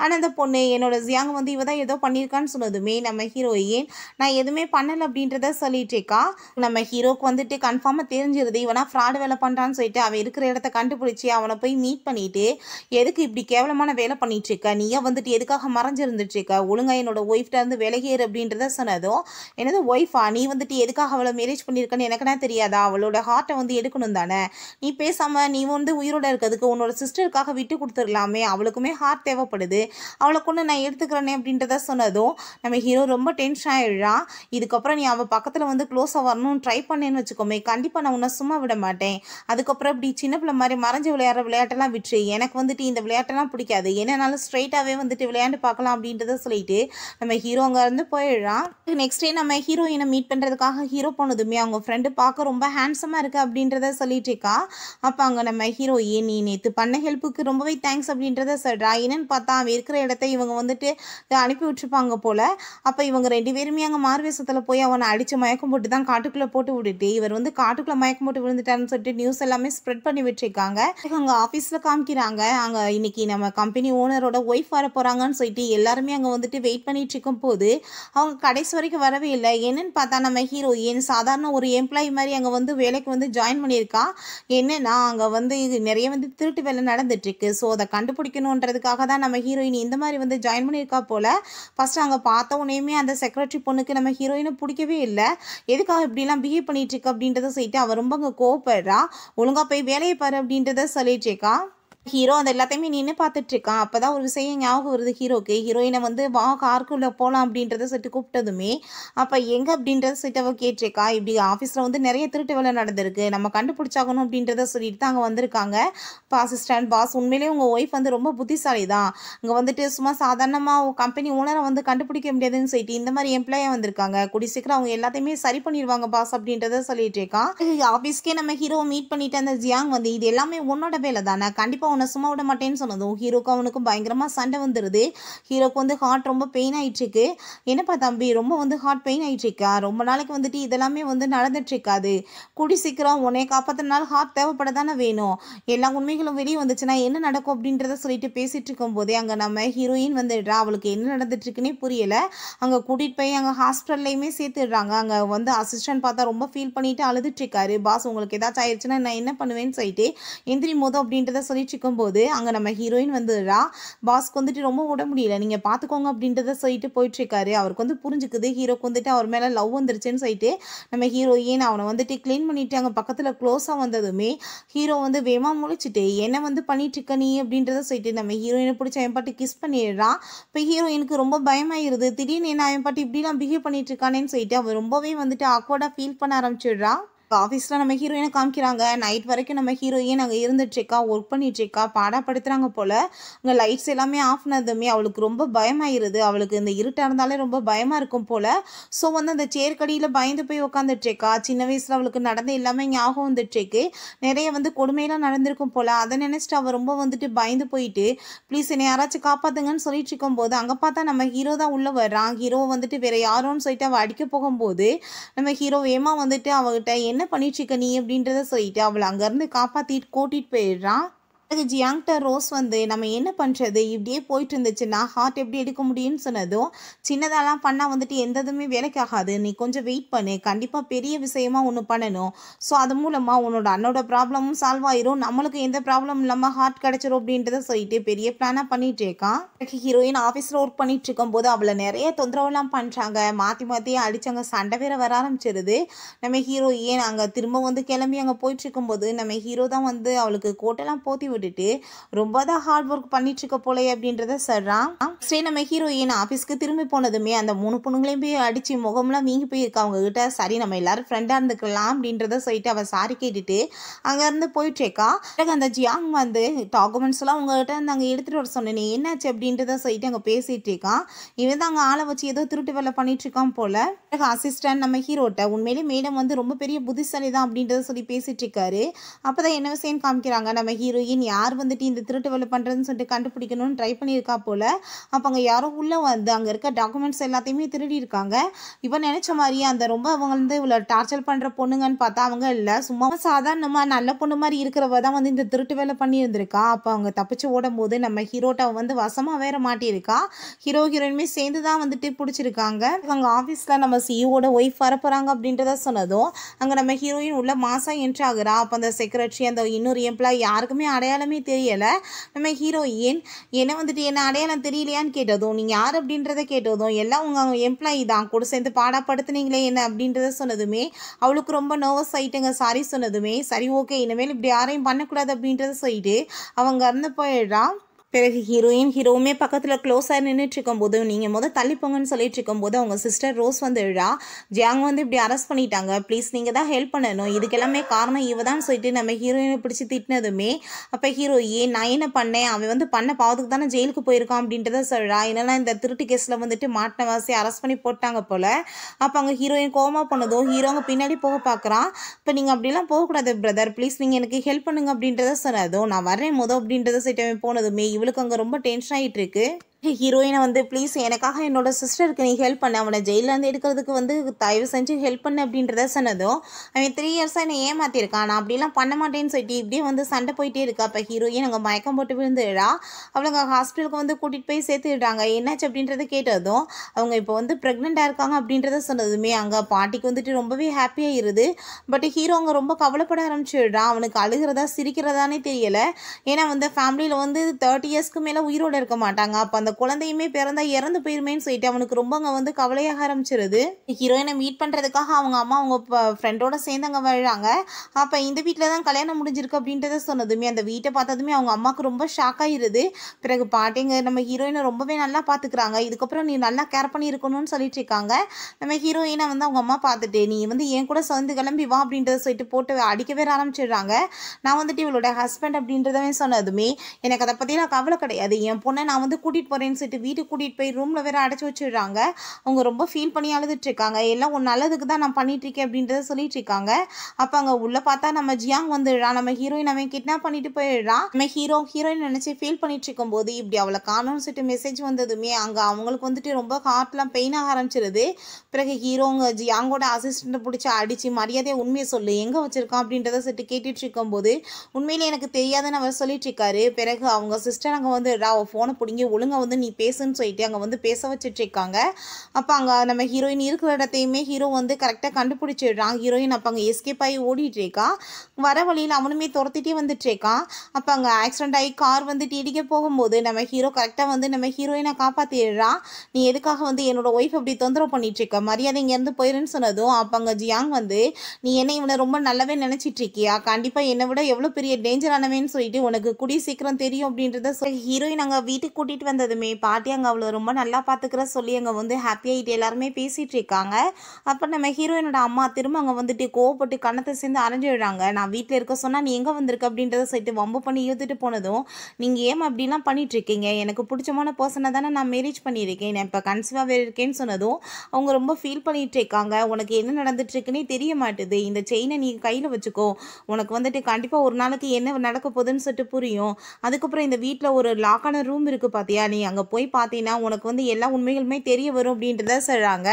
ஆனால் அந்த பொண்ணு என்னோட ஜியாங் வந்து இவ தான் ஏதோ பண்ணியிருக்கான்னு சொன்னதுமே நம்ம ஹீரோயின் நான் எதுவுமே பண்ண சேனல் அப்படின்றத இருக்கா நம்ம ஹீரோக்கு வந்துட்டு கன்ஃபார்மாக தெரிஞ்சிருது இவனா ஃப்ராடு வேலை பண்ணுறான்னு சொல்லிட்டு அவன் இருக்கிற இடத்த கண்டுபிடிச்சி அவனை போய் மீட் பண்ணிட்டு எதுக்கு இப்படி கேவலமான வேலை பண்ணிட்டு இருக்க நீயே வந்துட்டு எதுக்காக மறைஞ்சிருந்துட்டு இருக்க ஒழுங்கா என்னோட ஒய்ஃப்ட்ட இருந்து விலகேறு அப்படின்றத சொன்னதும் என்னது ஒய்ஃபா நீ வந்துட்டு எதுக்காக அவளை மேரேஜ் பண்ணியிருக்கன்னு எனக்குனா தெரியாதா அவளோட ஹார்ட்டை வந்து எடுக்கணும் தானே நீ பேசாம நீ வந்து உயிரோட இருக்கிறதுக்கு உன்னோட சிஸ்டருக்காக விட்டு கொடுத்துடலாமே அவளுக்குமே ஹார்ட் தேவைப்படுது அவளை கொண்டு நான் எடுத்துக்கிறேனே அப்படின்றத சொன்னதும் நம்ம ஹீரோ ரொம்ப டென்ஷன் ஆயிடுறான் இதுக்கு அதுக்கப்புறம் நீ அவள் பக்கத்தில் வந்து க்ளோஸாக வரணும்னு ட்ரை பண்ணேன்னு வச்சுக்கோமே கண்டிப்பாக நான் உன்னை சும்மா விட மாட்டேன் அதுக்கப்புறம் இப்படி சின்ன பிள்ளை மாதிரி மறைஞ்சு விளையாடுற விளையாட்டெல்லாம் விட்டு எனக்கு வந்துட்டு இந்த விளையாட்டெல்லாம் பிடிக்காது என்னன்னாலும் ஸ்ட்ரைட்டாகவே வந்துட்டு விளையாண்டு பார்க்கலாம் அப்படின்றத சொல்லிட்டு நம்ம ஹீரோ அங்கேருந்து போயிடலாம் நெக்ஸ்ட் டே நம்ம ஹீரோயினை மீட் பண்ணுறதுக்காக ஹீரோ போனதுமே அவங்க ஃப்ரெண்டு பார்க்க ரொம்ப ஹேண்ட்ஸமாக இருக்குது அப்படின்றத சொல்லிட்டு இருக்கா அப்போ அங்கே நம்ம ஹீரோ ஏன் நீ நேற்று பண்ண ஹெல்ப்புக்கு ரொம்பவே தேங்க்ஸ் அப்படின்றத சொல்கிறா என்னன்னு பார்த்தா அவன் இருக்கிற இடத்த இவங்க வந்துட்டு அனுப்பி விட்டுருப்பாங்க போல் அப்போ இவங்க ரெண்டு பேருமே அங்கே மார்வேசத்தில் போய் அவனை அடித்து மயக்கம் போட்டு தான் காட்டுக்குள்ளே போட்டு விட்டுட்டு இவர் வந்து காட்டுக்குள்ளே மயக்கம் போட்டு விழுந்துட்டாருன்னு சொல்லிட்டு நியூஸ் எல்லாமே ஸ்ப்ரெட் பண்ணி விட்டுருக்காங்க அங்கே ஆஃபீஸில் காமிக்கிறாங்க அங்கே இன்னைக்கு நம்ம கம்பெனி ஓனரோட ஒய்ஃப் வர போகிறாங்கன்னு சொல்லிட்டு எல்லாருமே அங்கே வந்துட்டு வெயிட் பண்ணிட்டு இருக்கும் போது அவங்க கடைசி வரைக்கும் வரவே இல்லை என்னன்னு பார்த்தா நம்ம ஹீரோயின் சாதாரண ஒரு எம்ப்ளாயி மாதிரி அங்கே வந்து வேலைக்கு வந்து ஜாயின் பண்ணியிருக்கா என்னன்னா அங்கே வந்து நிறைய வந்து திருட்டு வேலை நடந்துட்டுருக்கு ஸோ அதை கண்டுபிடிக்கணுன்றதுக்காக தான் நம்ம ஹீரோயின் இந்த மாதிரி வந்து ஜாயின் பண்ணியிருக்கா போல் ஃபஸ்ட்டு அங்கே பார்த்த உடனேயுமே அந்த செக்ரட்டரி பொண்ணுக்கு நம்ம ஹீரோயின் எனக்கு பிடிக்கவே இல்லை எதுக்காக இப்படிலாம் பிஹேவ் இருக்கு அப்படின்றத சொல்லிட்டு அவள் ரொம்ப அங்கே கோவப்படுறா ஒழுங்காக போய் வேலையை பாரு அப்படின்றத சொல்லிட்டு இருக்கா ஹீரோ அந்த எல்லாத்தையுமே நின்று பார்த்துட்டு இருக்கான் அப்போதான் ஒரு விஷயம் ஞாபகம் வருது ஹீரோக்கு ஹீரோயினை வந்து வா கார்க்குள்ளே போகலாம் அப்படின்றத சொல்லிட்டு கூப்பிட்டதுமே அப்போ எங்கே அப்படின்றத சொல்லிட்டு அவள் கேட்டிருக்கா இப்படி ஆஃபீஸில் வந்து நிறைய திருட்டு வேலை நடந்திருக்கு நம்ம கண்டுபிடிச்சாகணும் அப்படின்றத சொல்லிட்டு தான் அங்கே வந்திருக்காங்க இப்போ அசிஸ்டன்ட் பாஸ் உண்மையிலேயே உங்கள் ஒய்ஃப் வந்து ரொம்ப புத்திசாலி தான் இங்கே வந்துட்டு சும்மா சாதாரணமாக கம்பெனி ஓனரை வந்து கண்டுபிடிக்க முடியாதுன்னு சொல்லிட்டு இந்த மாதிரி எம்ப்ளாயாக வந்திருக்காங்க குடி சீக்கிரம் அவங்க எல்லாத்தையுமே சரி பண்ணிடுவாங்க பாஸ் அப்படின்றத சொல்லிட்டு இருக்கான் ஆஃபீஸ்க்கே நம்ம ஹீரோ மீட் பண்ணிட்டு அந்த ஜியாங் வந்து இது எல்லாமே உன்னோட வேலை தானே கண்டிப்பாக அவனை சும்மா விட மாட்டேன்னு சொன்னதும் ஹீரோக்கு அவனுக்கும் பயங்கரமாக சண்டை வந்துடுது ஹீரோக்கு வந்து ஹார்ட் ரொம்ப பெயின் இருக்கு என்னப்பா தம்பி ரொம்ப வந்து ஹார்ட் பெயின் ஆகிட்டுருக்கா ரொம்ப நாளைக்கு வந்துட்டு இதெல்லாமே வந்து நடந்துட்டுருக்காது குடி சீக்கிரம் உன்னை காப்பாற்றினால ஹார்ட் தேவைப்பட தானே வேணும் எல்லா உண்மைகளும் வெளியே வந்துச்சுன்னா என்ன நடக்கும் அப்படின்றத சொல்லிட்டு பேசிகிட்டு இருக்கும்போதே அங்கே நம்ம ஹீரோயின் வந்துடுறா அவளுக்கு என்ன நடந்துட்டுருக்குன்னே புரியலை அங்கே கூட்டிகிட்டு போய் அங்கே ஹாஸ்பிட்டல்லையுமே சேர்த்துடுறாங்க அங்கே வந்து அசிஸ்டன்ட் பார்த்தா ரொம்ப ஃபீல் பண்ணிட்டு அழுதுட்டு இருக்காரு பாஸ் உங்களுக்கு ஏதாச்சும் ஆயிடுச்சுன்னா நான் என்ன பண்ணுவேன்னு சொல்லிட்டு எந்திரி மோதம் அப்படின்றத சொல்லிட்டு போது அங்கே நம்ம ஹீரோயின் வந்துடுறா பாஸ்க்கு வந்துட்டு ரொம்ப உட முடியல நீங்கள் பார்த்துக்கோங்க அப்படின்றத சொல்லிட்டு போயிட்டுருக்காரு அவருக்கு வந்து புரிஞ்சுக்குது ஹீரோக்கு வந்துட்டு அவர் மேலே லவ் வந்துருச்சுன்னு சொல்லிட்டு நம்ம ஹீரோயின் அவனை வந்துட்டு க்ளீன் பண்ணிட்டு அங்கே பக்கத்தில் க்ளோஸாக வந்ததுமே ஹீரோ வந்து வேமா முழிச்சிட்டு என்ன வந்து பண்ணிட்டுருக்க நீ அப்படின்றத சொல்லிட்டு நம்ம ஹீரோயினை பிடிச்ச என் பாட்டு கிஸ் பண்ணிடுறான் இப்போ ஹீரோயினுக்கு ரொம்ப பயமாயிருது திடீர்னு என்ன என் பாட்டு இப்படிலாம் பிஹேவ் பண்ணிட்டு இருக்கானேன்னு சொல்லிட்டு அவன் ரொம்பவே வந்துட்டு ஆக்வர்டாக ஃபீல் பண்ண ஆரம்பிச்சிடுறான் இப்போ ஆஃபீஸில் நம்ம ஹீரோயினை காமிக்கிறாங்க நைட் வரைக்கும் நம்ம ஹீரோயின் அங்கே இருந்துட்டுருக்கா ஒர்க் பண்ணிட்டுருக்கா பாடப்படுத்துகிறாங்க போல் அங்கே லைட்ஸ் எல்லாமே ஆஃப் பண்ணதுமே அவளுக்கு ரொம்ப பயமாயிருது அவளுக்கு இந்த இருட்டாக இருந்தாலே ரொம்ப பயமாக இருக்கும் போல் ஸோ வந்து அந்த சேர்க்கடியில் பயந்து போய் உக்காந்துட்ருக்கா சின்ன வயசில் அவளுக்கு நடந்து எல்லாமே ஞாபகம் வந்துட்டுருக்கு நிறைய வந்து கொடுமையெல்லாம் நடந்திருக்கும் போல் அதை நினச்சிட்டு அவள் ரொம்ப வந்துட்டு பயந்து போயிட்டு ப்ளீஸ் என்னை யாராச்சும் காப்பாற்றுங்கன்னு சொல்லிட்டு இருக்கும்போது அங்கே பார்த்தா நம்ம ஹீரோ தான் உள்ளே வர்றான் ஹீரோ வந்துட்டு வேறு யாரோன்னு சொல்லிட்டு அவள் அடிக்க போகும்போது நம்ம ஹீரோ ஏமா வந்துட்டு அவகிட்ட என்ன என்ன பண்ணிட்டு இருக்க நீ அப்படின்றத சொல்லிட்டு அவளை அங்கேருந்து காப்பாற்றிட்டு கூட்டிகிட்டு போயிடுறான் அதுக்கு ஜியாங்டர் ரோஸ் வந்து நம்ம என்ன பண்ணுறது இப்படியே போயிட்டு இருந்துச்சுன்னா ஹார்ட் எப்படி எடுக்க முடியும்னு சொன்னதும் சின்னதாலாம் பண்ணால் வந்துட்டு எந்த இதுவுமே வேலைக்கு ஆகாது நீ கொஞ்சம் வெயிட் பண்ணு கண்டிப்பாக பெரிய விஷயமா ஒன்று பண்ணணும் ஸோ அது மூலமாக உன்னோட அண்ணோட ப்ராப்ளமும் சால்வ் ஆயிரும் நம்மளுக்கு எந்த ப்ராப்ளம் இல்லாமல் ஹார்ட் கிடச்சிரும் அப்படின்றத சொல்லிட்டு பெரிய பிளானாக பண்ணிட்டு இருக்கான் ஹீரோயின் ஆஃபீஸில் ஒர்க் பண்ணிட்டு இருக்கும்போது அவளை நிறைய தொந்தரவுலாம் பண்ணுறாங்க மாற்றி மாற்றி அடித்தாங்க சண்டை வேற வர ஆரம்பிச்சிருது நம்ம ஹீரோ ஏன் அங்கே திரும்ப வந்து கிளம்பி அங்கே போயிட்டு இருக்கும்போது நம்ம ஹீரோ தான் வந்து அவளுக்கு கோட்டெல்லாம் போத்தி விட்டு விட்டுட்டு ரொம்ப தான் ஹார்ட் ஒர்க் பண்ணிட்டு இருக்க போலே அப்படின்றத சொல்றான் சரி நம்ம ஹீரோயின் ஆஃபீஸ்க்கு திரும்பி போனதுமே அந்த மூணு பொண்ணுங்களையும் போய் அடிச்சு முகம்லாம் வீங்கி போயிருக்கா அவங்க கிட்ட சரி நம்ம எல்லாரும் ஃப்ரெண்டாக இருந்துக்கலாம் அப்படின்றத சொல்லிட்டு அவள் சாரி கேட்டுட்டு போயிட்டு இருக்கா பிறகு அந்த ஜியாங் வந்து டாக்குமெண்ட்ஸ் உங்ககிட்ட இருந்து அங்க எடுத்துகிட்டு வர சொன்னேன் என்னாச்சு அப்படின்றத சொல்லிட்டு அங்கே பேசிகிட்டு இருக்கான் இவன் தான் அங்கே ஆளை வச்சு ஏதோ திருட்டு வேலை பண்ணிட்டு இருக்கான் போல் பிறகு அசிஸ்டன்ட் நம்ம ஹீரோட்ட உண்மையிலே மேடம் வந்து ரொம்ப பெரிய புத்திசாலி தான் அப்படின்றத சொல்லி பேசிட்டு இருக்காரு அப்பதான் என்ன விஷயம் காமிக்கிறாங்க நம்ம ஹீரோயின் யார் வந்துட்டு இந்த திருட்டு வேலை பண்ணுறதுன்னு சொல்லிட்டு கண்டுபிடிக்கணும்னு ட்ரை பண்ணியிருக்கா போல் அப்போ அங்கே யாரோ உள்ளே வந்து அங்கே இருக்க டாக்குமெண்ட்ஸ் எல்லாத்தையுமே திருடி இருக்காங்க இப்போ நினச்ச மாதிரி அந்த ரொம்ப அவங்க வந்து இவ்வளோ டார்ச்சர் பண்ணுற பொண்ணுங்கன்னு பார்த்தா அவங்க இல்லை சும்மா சாதாரணமாக நல்ல பொண்ணு மாதிரி இருக்கிறவ தான் வந்து இந்த திருட்டு வேலை பண்ணியிருந்திருக்கா அப்போ அவங்க தப்பிச்சு ஓடும் போது நம்ம ஹீரோட்டை வந்து வசமாக வேற மாட்டியிருக்கா ஹீரோ ஹீரோயினுமே சேர்ந்து தான் வந்துட்டு பிடிச்சிருக்காங்க அவங்க ஆஃபீஸில் நம்ம சிஇஓட e ஒய்ஃப் வரப்போகிறாங்க அப்படின்றத சொன்னதும் அங்கே நம்ம ஹீரோயின் உள்ள மாசம் என்ட்ராகிறா ஆகுறா அப்போ அந்த செக்ரட்டரி அந்த இன்னொரு எம்ப்ளாய் யாருக்குமே அடையாளம் அடையாளமே தெரியலை நம்ம ஹீரோயின் என்ன வந்துட்டு என்ன அடையாளம் தெரியலையான்னு கேட்டதும் நீங்கள் யார் அப்படின்றத கேட்டதும் எல்லாம் உங்கள் எம்ப்ளாயி தான் கூட சேர்ந்து பாடப்படுத்துனீங்களே என்ன அப்படின்றத சொன்னதுமே அவளுக்கு ரொம்ப நர்வஸ் ஆகிட்டுங்க சாரி சொன்னதுமே சரி ஓகே இனிமேல் இப்படி யாரையும் பண்ணக்கூடாது அப்படின்றத சொல்லிட்டு அவங்க இறந்து போயிடுறான் பிறகு ஹீரோயின் ஹீரோவுமே பக்கத்தில் க்ளோஸாக நின்றுட்டு இருக்கும்போது நீங்கள் முதல் தள்ளிப்போங்கன்னு சொல்லிட்டு இருக்கும்போது அவங்க சிஸ்டர் ரோஸ் வந்து விழா ஜியாங் வந்து இப்படி அரெஸ்ட் பண்ணிட்டாங்க ப்ளீஸ் நீங்கள் தான் ஹெல்ப் பண்ணணும் இதுக்கெல்லாமே காரணம் இவ தான் சொல்லிட்டு நம்ம ஹீரோயினை பிடிச்சி திட்டினதுமே அப்போ ஹீரோ ஏ நான் என்ன பண்ணேன் அவன் வந்து பண்ண பாவத்துக்கு தானே ஜெயிலுக்கு போயிருக்கான் அப்படின்றத சொல்கிறா என்னென்னா இந்த திருட்டு கேஸில் வந்துட்டு மாட்டினவாசி அரெஸ்ட் பண்ணி போட்டாங்க போல் அப்போ அங்கே ஹீரோயின் கோமா பண்ணதும் அங்கே பின்னாடி போக பார்க்குறான் இப்போ நீங்கள் அப்படிலாம் போகக்கூடாது பிரதர் ப்ளீஸ் நீங்கள் எனக்கு ஹெல்ப் பண்ணுங்க அப்படின்றத சொன்னதும் நான் வரேன் முதல் அப்படின்றத சொல்லிட்டு அவன் போனதுமே இவளுக்கு அங்கே ரொம்ப டென்ஷன் ஆகிட்டு இருக்கு ஹீரோயினை வந்து ப்ளீஸ் எனக்காக என்னோட சிஸ்டருக்கு நீ ஹெல்ப் பண்ண அவனை ஜெயிலேருந்து எடுக்கிறதுக்கு வந்து தயவு செஞ்சு ஹெல்ப் பண்ண அப்படின்றத சொன்னதும் அவன் த்ரீ இயர்ஸாக என்னை ஏமாற்றிருக்கான் நான் அப்படிலாம் பண்ண மாட்டேன்னு சொல்லிட்டு இப்படியே வந்து சண்டை போயிட்டே இருக்கா அப்போ ஹீரோயின் அங்கே மயக்கம் போட்டு விழுந்துடுறா அவளுங்க ஹாஸ்பிட்டலுக்கு வந்து கூட்டிகிட்டு போய் சேர்த்துடுறாங்க என்னாச்சு அப்படின்றத கேட்டதும் அவங்க இப்போ வந்து ப்ரெக்னெண்ட்டாக இருக்காங்க அப்படின்றத சொன்னதுமே அங்கே பாட்டிக்கு வந்துட்டு ரொம்பவே ஹாப்பியாக இருது பட் ஹீரோ அங்கே ரொம்ப கவலைப்பட ஆரம்பிச்சிடுறான் அவனுக்கு அழுகிறதா சிரிக்கிறதானே தெரியலை ஏன்னா வந்து ஃபேமிலியில் வந்து தேர்ட்டி இயர்ஸ்க்கு மேலே உயிரோடு இருக்க மாட்டாங்க அப்போ அந்த குழந்தையுமே பிறந்தா இறந்து போயிருமேன்னு சொல்லிட்டு அவனுக்கு ரொம்ப அங்கே வந்து கவலையாக ஆரம்பிச்சிருது ஹீரோயினை மீட் பண்ணுறதுக்காக அவங்க அம்மா அவங்க ஃப்ரெண்டோட சேர்ந்து அங்கே வர்றாங்க அப்போ இந்த வீட்டில் தான் கல்யாணம் முடிஞ்சிருக்கு அப்படின்றத சொன்னதுமே அந்த வீட்டை பார்த்ததுமே அவங்க அம்மாவுக்கு ரொம்ப ஷாக் ஆயிருது பிறகு பாட்டிங்க நம்ம ஹீரோயினை ரொம்பவே நல்லா பார்த்துக்கிறாங்க இதுக்கப்புறம் நீ நல்லா கேர் பண்ணியிருக்கணும்னு சொல்லிட்டு இருக்காங்க நம்ம ஹீரோயினை வந்து அவங்க அம்மா பார்த்துட்டு நீ வந்து என் கூட சேர்ந்து கிளம்பி வா அப்படின்றத சொல்லிட்டு போட்டு அடிக்கவே ஆரம்பிச்சிடுறாங்க நான் வந்துட்டு இவளோட ஹஸ்பண்ட் அப்படின்றதவே சொன்னதுமே எனக்கு அதை பற்றி நான் கவலை கிடையாது என் பொண்ணை நான் வந்து கூட்டிகிட்டு போகிறேன் போகிறேன்னு சொல்லிட்டு வீட்டுக்கு கூட்டிகிட்டு போய் ரூமில் வேறு அடைச்சி வச்சுடுறாங்க அவங்க ரொம்ப ஃபீல் பண்ணி அழுதுட்ருக்காங்க எல்லாம் ஒரு நல்லதுக்கு தான் நான் இருக்கேன் அப்படின்றத சொல்லிகிட்ருக்காங்க அப்போ அங்கே உள்ளே பார்த்தா நம்ம ஜியாங் வந்துடுறான் நம்ம ஹீரோயின் அவன் கிட்னாப் பண்ணிட்டு போயிடுறான் நம்ம ஹீரோ ஹீரோயின் நினச்சி ஃபீல் பண்ணிகிட்ருக்கும் போது இப்படி அவளை காணும்னு சொல்லிட்டு மெசேஜ் வந்ததுமே அங்கே அவங்களுக்கு வந்துட்டு ரொம்ப ஹார்ட்லாம் பெயின் ஆக ஆரம்பிச்சிருது பிறகு ஹீரோங்க ஜியாங்கோட அசிஸ்டண்ட்டை பிடிச்சி அடித்து மரியாதையை உண்மையை சொல்லு எங்கே வச்சுருக்கான் அப்படின்றத சொல்லிட்டு கேட்டுட்டு இருக்கும்போது உண்மையிலே எனக்கு தெரியாதுன்னு அவர் சொல்லிட்டு இருக்காரு பிறகு அவங்க சிஸ்டர் அங்கே வந்துடுறா அவள் ஃபோனை பிடிங்கி ஒழுங்காக வந்து வந்து நீ பேசுன்னு சொல்லிட்டு அங்கே வந்து பேச வச்சுட்ருக்காங்க அப்போ அங்கே நம்ம ஹீரோயின் இருக்கிற இடத்தையுமே ஹீரோ வந்து கரெக்டாக கண்டுபிடிச்சிடுறான் ஹீரோயின் அப்போ அங்கே எஸ்கேப் ஆகி ஓடிட்டுருக்கான் வர வழியில் அவனுமே துரத்திட்டே வந்துட்டுருக்கான் அப்போ அங்கே ஆக்சிடெண்ட் ஆகி கார் வந்து டிடிக்க போகும்போது நம்ம ஹீரோ கரெக்டாக வந்து நம்ம ஹீரோயினை காப்பாற்றிடுறான் நீ எதுக்காக வந்து என்னோடய ஒய்ஃப் அப்படி தொந்தரவு பண்ணிகிட்ருக்க மரியாதை இங்கேருந்து போயிருன்னு சொன்னதும் அப்போ அங்கே ஜியாங் வந்து நீ என்னை இவனை ரொம்ப நல்லாவே நினச்சிட்ருக்கியா கண்டிப்பாக என்னை விட எவ்வளோ பெரிய டேஞ்சரானவேன்னு சொல்லிட்டு உனக்கு குடி சீக்கிரம் தெரியும் அப்படின்றத சொல்லி ஹீரோயின் அங்கே வீட்டுக்கு கூட்டிகிட்டு வந்தது மட்டுமே பாட்டி அங்கே அவ்வளோ ரொம்ப நல்லா பார்த்துக்கிற சொல்லி அங்கே வந்து ஹாப்பியாகிட்டு எல்லாருமே பேசிகிட்டு இருக்காங்க அப்போ நம்ம ஹீரோயினோட அம்மா திரும்ப அங்கே வந்துட்டு கோவப்பட்டு கணத்தை சேர்ந்து அரைஞ்சு விடுறாங்க நான் வீட்டில் இருக்க சொன்னால் நீ எங்கே வந்திருக்க அப்படின்றத சொல்லிட்டு வம்பு பண்ணி இழுத்துட்டு போனதும் நீங்கள் ஏன் அப்படிலாம் பண்ணிகிட்ருக்கீங்க எனக்கு பிடிச்சமான பர்சனை தானே நான் மேரேஜ் பண்ணியிருக்கேன் நான் இப்போ கன்சிவாக வேறு இருக்கேன்னு சொன்னதும் அவங்க ரொம்ப ஃபீல் பண்ணிகிட்டு இருக்காங்க உனக்கு என்ன நடந்துட்டுருக்குன்னே தெரிய மாட்டுது இந்த செயினை நீ கையில் வச்சுக்கோ உனக்கு வந்துட்டு கண்டிப்பாக ஒரு நாளைக்கு என்ன நடக்க போகுதுன்னு சொல்லிட்டு புரியும் அதுக்கப்புறம் இந்த வீட்டில் ஒரு லாக்கான ரூம் இருக்குது பார்த்தியா நீ அங்கே போய் பார்த்தீங்கன்னா உனக்கு வந்து எல்லா உண்மைகளுமே தெரிய வரும் அப்படின்றத சொல்கிறாங்க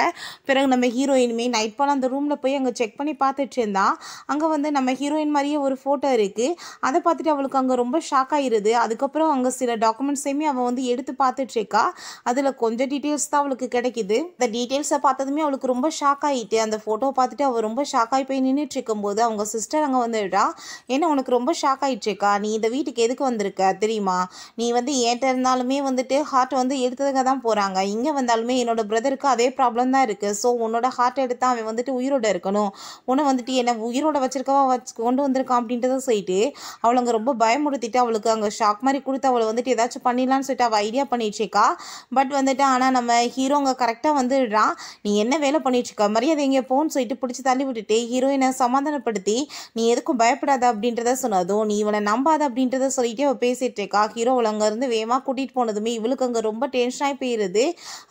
பிறகு நம்ம ஹீரோயினுமே நைட் போல் அந்த ரூமில் போய் அங்கே செக் பண்ணி பார்த்துட்டு இருந்தா அங்கே வந்து நம்ம ஹீரோயின் மாதிரியே ஒரு ஃபோட்டோ இருக்குது அதை பார்த்துட்டு அவளுக்கு அங்கே ரொம்ப ஷாக் ஆகிடுது அதுக்கப்புறம் அங்கே சில டாக்குமெண்ட்ஸையுமே அவள் வந்து எடுத்து பார்த்துட்ருக்கா அதில் கொஞ்சம் டீட்டெயில்ஸ் தான் அவளுக்கு கிடைக்கிது இந்த டீட்டெயில்ஸை பார்த்ததுமே அவளுக்கு ரொம்ப ஷாக் ஆகிட்டு அந்த ஃபோட்டோ பார்த்துட்டு அவள் ரொம்ப ஷாக் ஆகி போய் நின்றுட்டு இருக்கும்போது அவங்க சிஸ்டர் அங்கே வந்துடுறா ஏன்னா உனக்கு ரொம்ப ஷாக் இருக்கா நீ இந்த வீட்டுக்கு எதுக்கு வந்திருக்க தெரியுமா நீ வந்து ஏன்ட்ட இருந்தாலுமே வந்துட்டு பிரதருக்கு ஹார்ட் வந்து எடுத்ததுக்காக தான் போகிறாங்க இங்கே வந்தாலுமே என்னோட பிரதருக்கு அதே ப்ராப்ளம் தான் இருக்குது ஸோ உன்னோட ஹார்ட் எடுத்து அவன் வந்துட்டு உயிரோட இருக்கணும் உன்னை வந்துட்டு என்ன உயிரோட வச்சிருக்கவா வச்சு கொண்டு வந்திருக்கான் அப்படின்றத சொல்லிட்டு அவளுங்க ரொம்ப பயமுறுத்திட்டு அவளுக்கு அங்கே ஷாக் மாதிரி கொடுத்து அவளை வந்துட்டு ஏதாச்சும் பண்ணிடலான்னு சொல்லிட்டு அவள் ஐடியா பண்ணிட்டுருக்கா பட் வந்துட்டு ஆனால் நம்ம ஹீரோங்க கரெக்டாக வந்துடுறான் நீ என்ன வேலை பண்ணிட்டுருக்க மரியாதை எங்கே போன்னு சொல்லிட்டு பிடிச்சி தள்ளி விட்டுட்டு ஹீரோயினை சமாதானப்படுத்தி நீ எதுக்கும் பயப்படாத அப்படின்றத சொன்னதும் நீ இவனை நம்பாத அப்படின்றத சொல்லிட்டு அவள் பேசிட்டு இருக்கா ஹீரோ அவளை அங்கேருந்து வேகமாக கூட்டிகிட்டு போனதுமே இவளுக்கு அங்கே ரொம்ப டென்ஷனாகி போயிடுது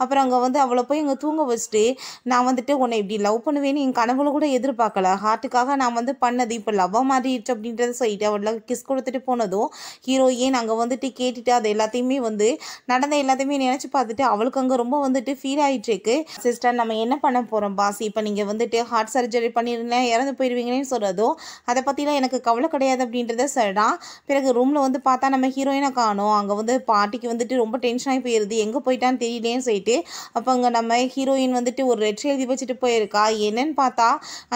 அப்புறம் அங்கே வந்து அவளை போய் இங்கே தூங்க வச்சுட்டு நான் வந்துட்டு உன்னை இப்படி லவ் பண்ணுவேன்னு என் கனவுல கூட எதிர்பார்க்கல ஹார்ட்டுக்காக நான் வந்து பண்ணது இப்போ லவ்வாக மாறிடுச்சு அப்படின்றத சொல்லிட்டு அவளை கிஸ் கொடுத்துட்டு போனதும் ஹீரோயின் அங்கே வந்துட்டு கேட்டுட்டு அது எல்லாத்தையுமே வந்து நடந்த எல்லாத்தையுமே நினச்சி பார்த்துட்டு அவளுக்கு அங்கே ரொம்ப வந்துட்டு ஃபீல் ஆகிட்டுருக்கு சிஸ்டர் நம்ம என்ன பண்ண போகிறோம் பாஸ் இப்போ நீங்கள் வந்துட்டு ஹார்ட் சர்ஜரி பண்ணிருந்தேன் இறந்து போயிடுவீங்கன்னு சொல்கிறதும் அதை பற்றிலாம் எனக்கு கவலை கிடையாது அப்படின்றத சொல்கிறான் பிறகு ரூமில் வந்து பார்த்தா நம்ம ஹீரோயினை காணும் அங்கே வந்து பாட்டிக்கு வந்துட்டு ரொம்ப டென்ஷனாகி போயிடுது எங்கே போயிட்டான்னு தெரியலேன்னு சொல்லிட்டு அப்போ அங்கே நம்ம ஹீரோயின் வந்துட்டு ஒரு ரெட் எழுதி வச்சுட்டு போயிருக்கா என்னன்னு பார்த்தா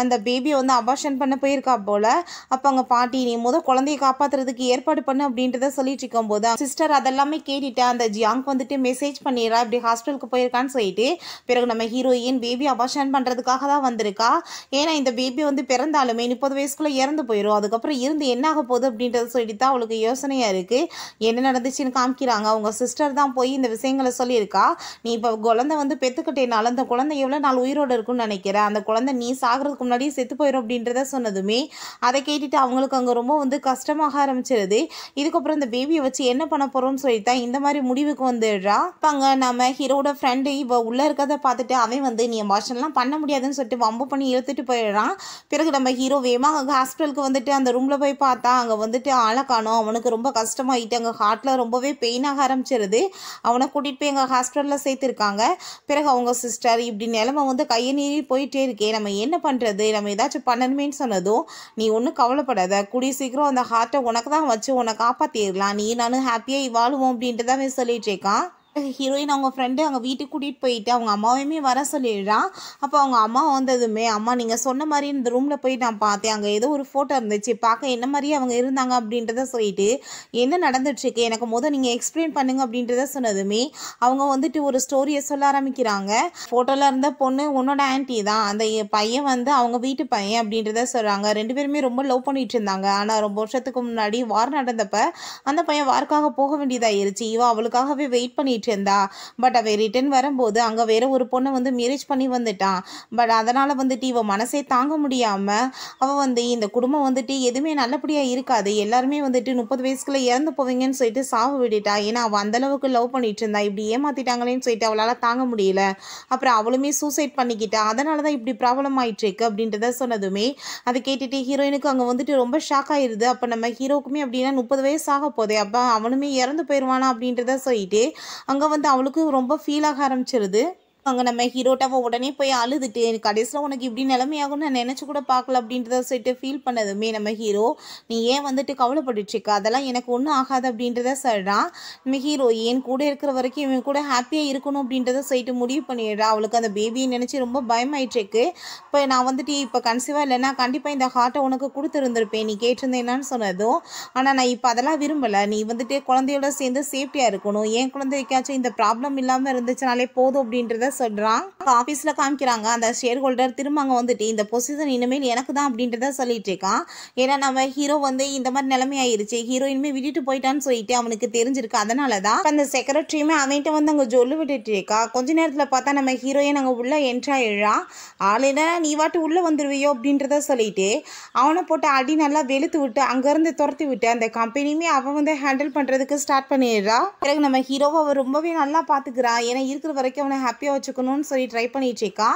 அந்த பேபியை வந்து அபாஷன் பண்ண போயிருக்கா போல் அப்போ அங்கே பாட்டி நீ முத குழந்தைய காப்பாற்றுறதுக்கு ஏற்பாடு பண்ணு அப்படின்றத சொல்லிட்டு போது சிஸ்டர் அதெல்லாமே கேட்டுட்டு அந்த ஜியாங்க் வந்துட்டு மெசேஜ் பண்ணிடுறா இப்படி ஹாஸ்பிட்டலுக்கு போயிருக்கான்னு சொல்லிட்டு பிறகு நம்ம ஹீரோயின் பேபி அபாஷன் பண்ணுறதுக்காக தான் வந்திருக்கா ஏன்னா இந்த பேபி வந்து பிறந்தாலுமே முப்பது வயசுக்குள்ளே இறந்து போயிடும் அதுக்கப்புறம் இருந்து என்ன ஆக போகுது அப்படின்றத சொல்லிட்டு தான் அவளுக்கு யோசனையாக இருக்குது என்ன நடந்துச்சுன்னு காமிக்கிறாங்க அவங்க சிஸ்டர் தான் தான் போய் இந்த விஷயங்களை சொல்லியிருக்கா நீ இப்போ குழந்தை வந்து பெற்றுக்கிட்டேனால அந்த குழந்தை எவ்வளோ நாள் உயிரோடு இருக்குன்னு நினைக்கிறேன் அந்த குழந்தை நீ சாகிறதுக்கு முன்னாடியே செத்து போயிடும் அப்படின்றத சொன்னதுமே அதை கேட்டுட்டு அவங்களுக்கு அங்கே ரொம்ப வந்து கஷ்டமாக ஆரம்பிச்சிருது இதுக்கப்புறம் இந்த பேபியை வச்சு என்ன பண்ண போகிறோம்னு சொல்லிட்டு தான் இந்த மாதிரி முடிவுக்கு வந்துடுறா அங்கே நம்ம ஹீரோட ஃப்ரெண்டு இப்போ உள்ளே இருக்கிறத பார்த்துட்டு அவன் வந்து நீ வாஷன்லாம் பண்ண முடியாதுன்னு சொல்லிட்டு வம்பு பண்ணி இழுத்துட்டு போயிடுறான் பிறகு நம்ம ஹீரோ வேமா அங்கே ஹாஸ்பிட்டலுக்கு வந்துட்டு அந்த ரூமில் போய் பார்த்தா அங்கே வந்துட்டு ஆளை காணும் அவனுக்கு ரொம்ப கஷ்டமாயிட்டு அங்கே ஹார்ட்டில் ரொம்பவே பெயினாக ஆரம்பிச்சிருது அவனை கூட்டிகிட்டு போய் எங்கள் ஹாஸ்பிட்டலில் சேர்த்துருக்காங்க பிறகு அவங்க சிஸ்டர் இப்படி நிலமை வந்து கையை நீறி போயிட்டே இருக்கே நம்ம என்ன பண்ணுறது நம்ம ஏதாச்சும் பண்ணணுமேனு சொன்னதும் நீ ஒன்றும் கவலைப்படாத கூடிய சீக்கிரம் அந்த ஹார்ட்டை உனக்கு தான் வச்சு உன்னை காப்பாற்றிடலாம் நீ நானும் ஹாப்பியாக வாழுவோம் அப்படின்ட்டு தான் சொல்லிட்டு இருக்கான் ஹீரோயின் அவங்க ஃப்ரெண்டு அவங்க வீட்டுக்கு கூட்டிகிட்டு போயிட்டு அவங்க அம்மாவையுமே வர சொல்லிடுறான் அப்போ அவங்க அம்மா வந்ததுமே அம்மா நீங்கள் சொன்ன மாதிரி இந்த ரூமில் போய் நான் பார்த்தேன் அங்கே ஏதோ ஒரு ஃபோட்டோ இருந்துச்சு பார்க்க என்ன மாதிரி அவங்க இருந்தாங்க அப்படின்றத சொல்லிட்டு என்ன நடந்துட்டுருக்கு எனக்கு முதல் நீங்கள் எக்ஸ்பிளைன் பண்ணுங்க அப்படின்றத சொன்னதுமே அவங்க வந்துட்டு ஒரு ஸ்டோரியை சொல்ல ஆரம்பிக்கிறாங்க ஃபோட்டோவில் இருந்த பொண்ணு உன்னோட ஆன்ட்டி தான் அந்த பையன் வந்து அவங்க வீட்டு பையன் அப்படின்றத சொல்கிறாங்க ரெண்டு பேருமே ரொம்ப லவ் பண்ணிட்டு இருந்தாங்க ஆனால் ரொம்ப வருஷத்துக்கு முன்னாடி வார் நடந்தப்போ அந்த பையன் வார்க்காக போக வேண்டியதாயிருச்சு இவன் அவளுக்காகவே வெயிட் பண்ணிட்டு பண்ணிகிட்டு இருந்தா பட் அவ ரிட்டன் வரும்போது அங்கே வேற ஒரு பொண்ணை வந்து மேரேஜ் பண்ணி வந்துட்டான் பட் அதனால் வந்துட்டு இவன் மனசே தாங்க முடியாமல் அவள் வந்து இந்த குடும்பம் வந்துட்டு எதுவுமே நல்லபடியாக இருக்காது எல்லாருமே வந்துட்டு முப்பது வயசுக்குள்ளே இறந்து போவீங்கன்னு சொல்லிட்டு சாவு விட்டுட்டா ஏன்னா அவள் அளவுக்கு லவ் பண்ணிட்டு இருந்தா இப்படி ஏமாற்றிட்டாங்களேன்னு சொல்லிட்டு அவளால் தாங்க முடியல அப்புறம் அவளுமே சூசைட் பண்ணிக்கிட்டா அதனாலதான் தான் இப்படி ப்ராப்ளம் ஆயிட்டு இருக்கு அப்படின்றத சொன்னதுமே அதை கேட்டுட்டு ஹீரோயினுக்கு அங்கே வந்துட்டு ரொம்ப ஷாக் ஆயிருது அப்போ நம்ம ஹீரோக்குமே அப்படின்னா முப்பது வயசு ஆக போதே அப்போ அவனுமே இறந்து போயிடுவானா அப்படின்றத சொல்லிட்டு அங்கே வந்து அவளுக்கும் ரொம்ப ஃபீல் ஆக ஆரம்பிச்சிருது அங்கே நம்ம ஹீரோட்டாவை உடனே போய் அழுதுட்டு கடைசியில் உனக்கு இப்படி நிலைமையாகும் நான் நினச்சி கூட பார்க்கல அப்படின்றத சொல்லிட்டு ஃபீல் பண்ணதுமே நம்ம ஹீரோ நீ ஏன் வந்துட்டு கவலைப்பட்டுட்ருக்க அதெல்லாம் எனக்கு ஒன்றும் ஆகாது அப்படின்றத சொல்கிறான் நம்ம ஹீரோ ஏன் கூட இருக்கிற வரைக்கும் இவன் கூட ஹாப்பியாக இருக்கணும் அப்படின்றத சொல்லிட்டு முடிவு பண்ணிடுறா அவளுக்கு அந்த பேபியை நினச்சி ரொம்ப பயமாயிட்டிருக்கு இப்போ நான் வந்துட்டு இப்போ கன்சீவாக இல்லைன்னா கண்டிப்பாக இந்த ஹார்ட்டை உனக்கு கொடுத்துருந்துருப்பேன் நீ கேட்டிருந்தேனான்னு சொன்னதும் ஆனால் நான் இப்போ அதெல்லாம் விரும்பலை நீ வந்துட்டு குழந்தையோட சேர்ந்து சேஃப்டியாக இருக்கணும் என் குழந்தைக்காச்சும் இந்த ப்ராப்ளம் இல்லாமல் இருந்துச்சுனாலே போதும் அப்படின்றத சொல்கிறான் ஆஃபீஸில் காமிக்கிறாங்க அந்த ஷேர் ஹோல்டர் திரும்ப அங்கே வந்துட்டு இந்த பொசிஷன் இனிமேல் எனக்கு தான் அப்படின்றத சொல்லிட்டு இருக்கான் ஏன்னா நம்ம ஹீரோ வந்து இந்த மாதிரி நிலைமையாயிருச்சு ஹீரோ இனிமேல் விட்டுட்டு போயிட்டான்னு சொல்லிட்டு அவனுக்கு தெரிஞ்சிருக்கு அதனால தான் அந்த செக்ரட்டரியுமே அவன்கிட்ட வந்து அங்கே ஜொல்லு விட்டுட்டு இருக்கா கொஞ்ச நேரத்தில் பார்த்தா நம்ம ஹீரோயை நாங்கள் உள்ளே என்ட்ராயிடுறா ஆளுனா நீ வாட்டு உள்ளே வந்துடுவியோ அப்படின்றத சொல்லிட்டு அவனை போட்டு அடி நல்லா வெளுத்து விட்டு அங்கேருந்து துரத்தி விட்டு அந்த கம்பெனியுமே அவன் வந்து ஹேண்டில் பண்ணுறதுக்கு ஸ்டார்ட் பண்ணிடுறா பிறகு நம்ம ஹீரோவை அவன் ரொம்பவே நல்லா பார்த்துக்கிறான் ஏன்னா இருக்கிற வரைக்கும் அவனை ஹாப்பியாக வச்சுக்கணும்னு சொல்லி ட்ரை பண்ணிகிட்ருக்கா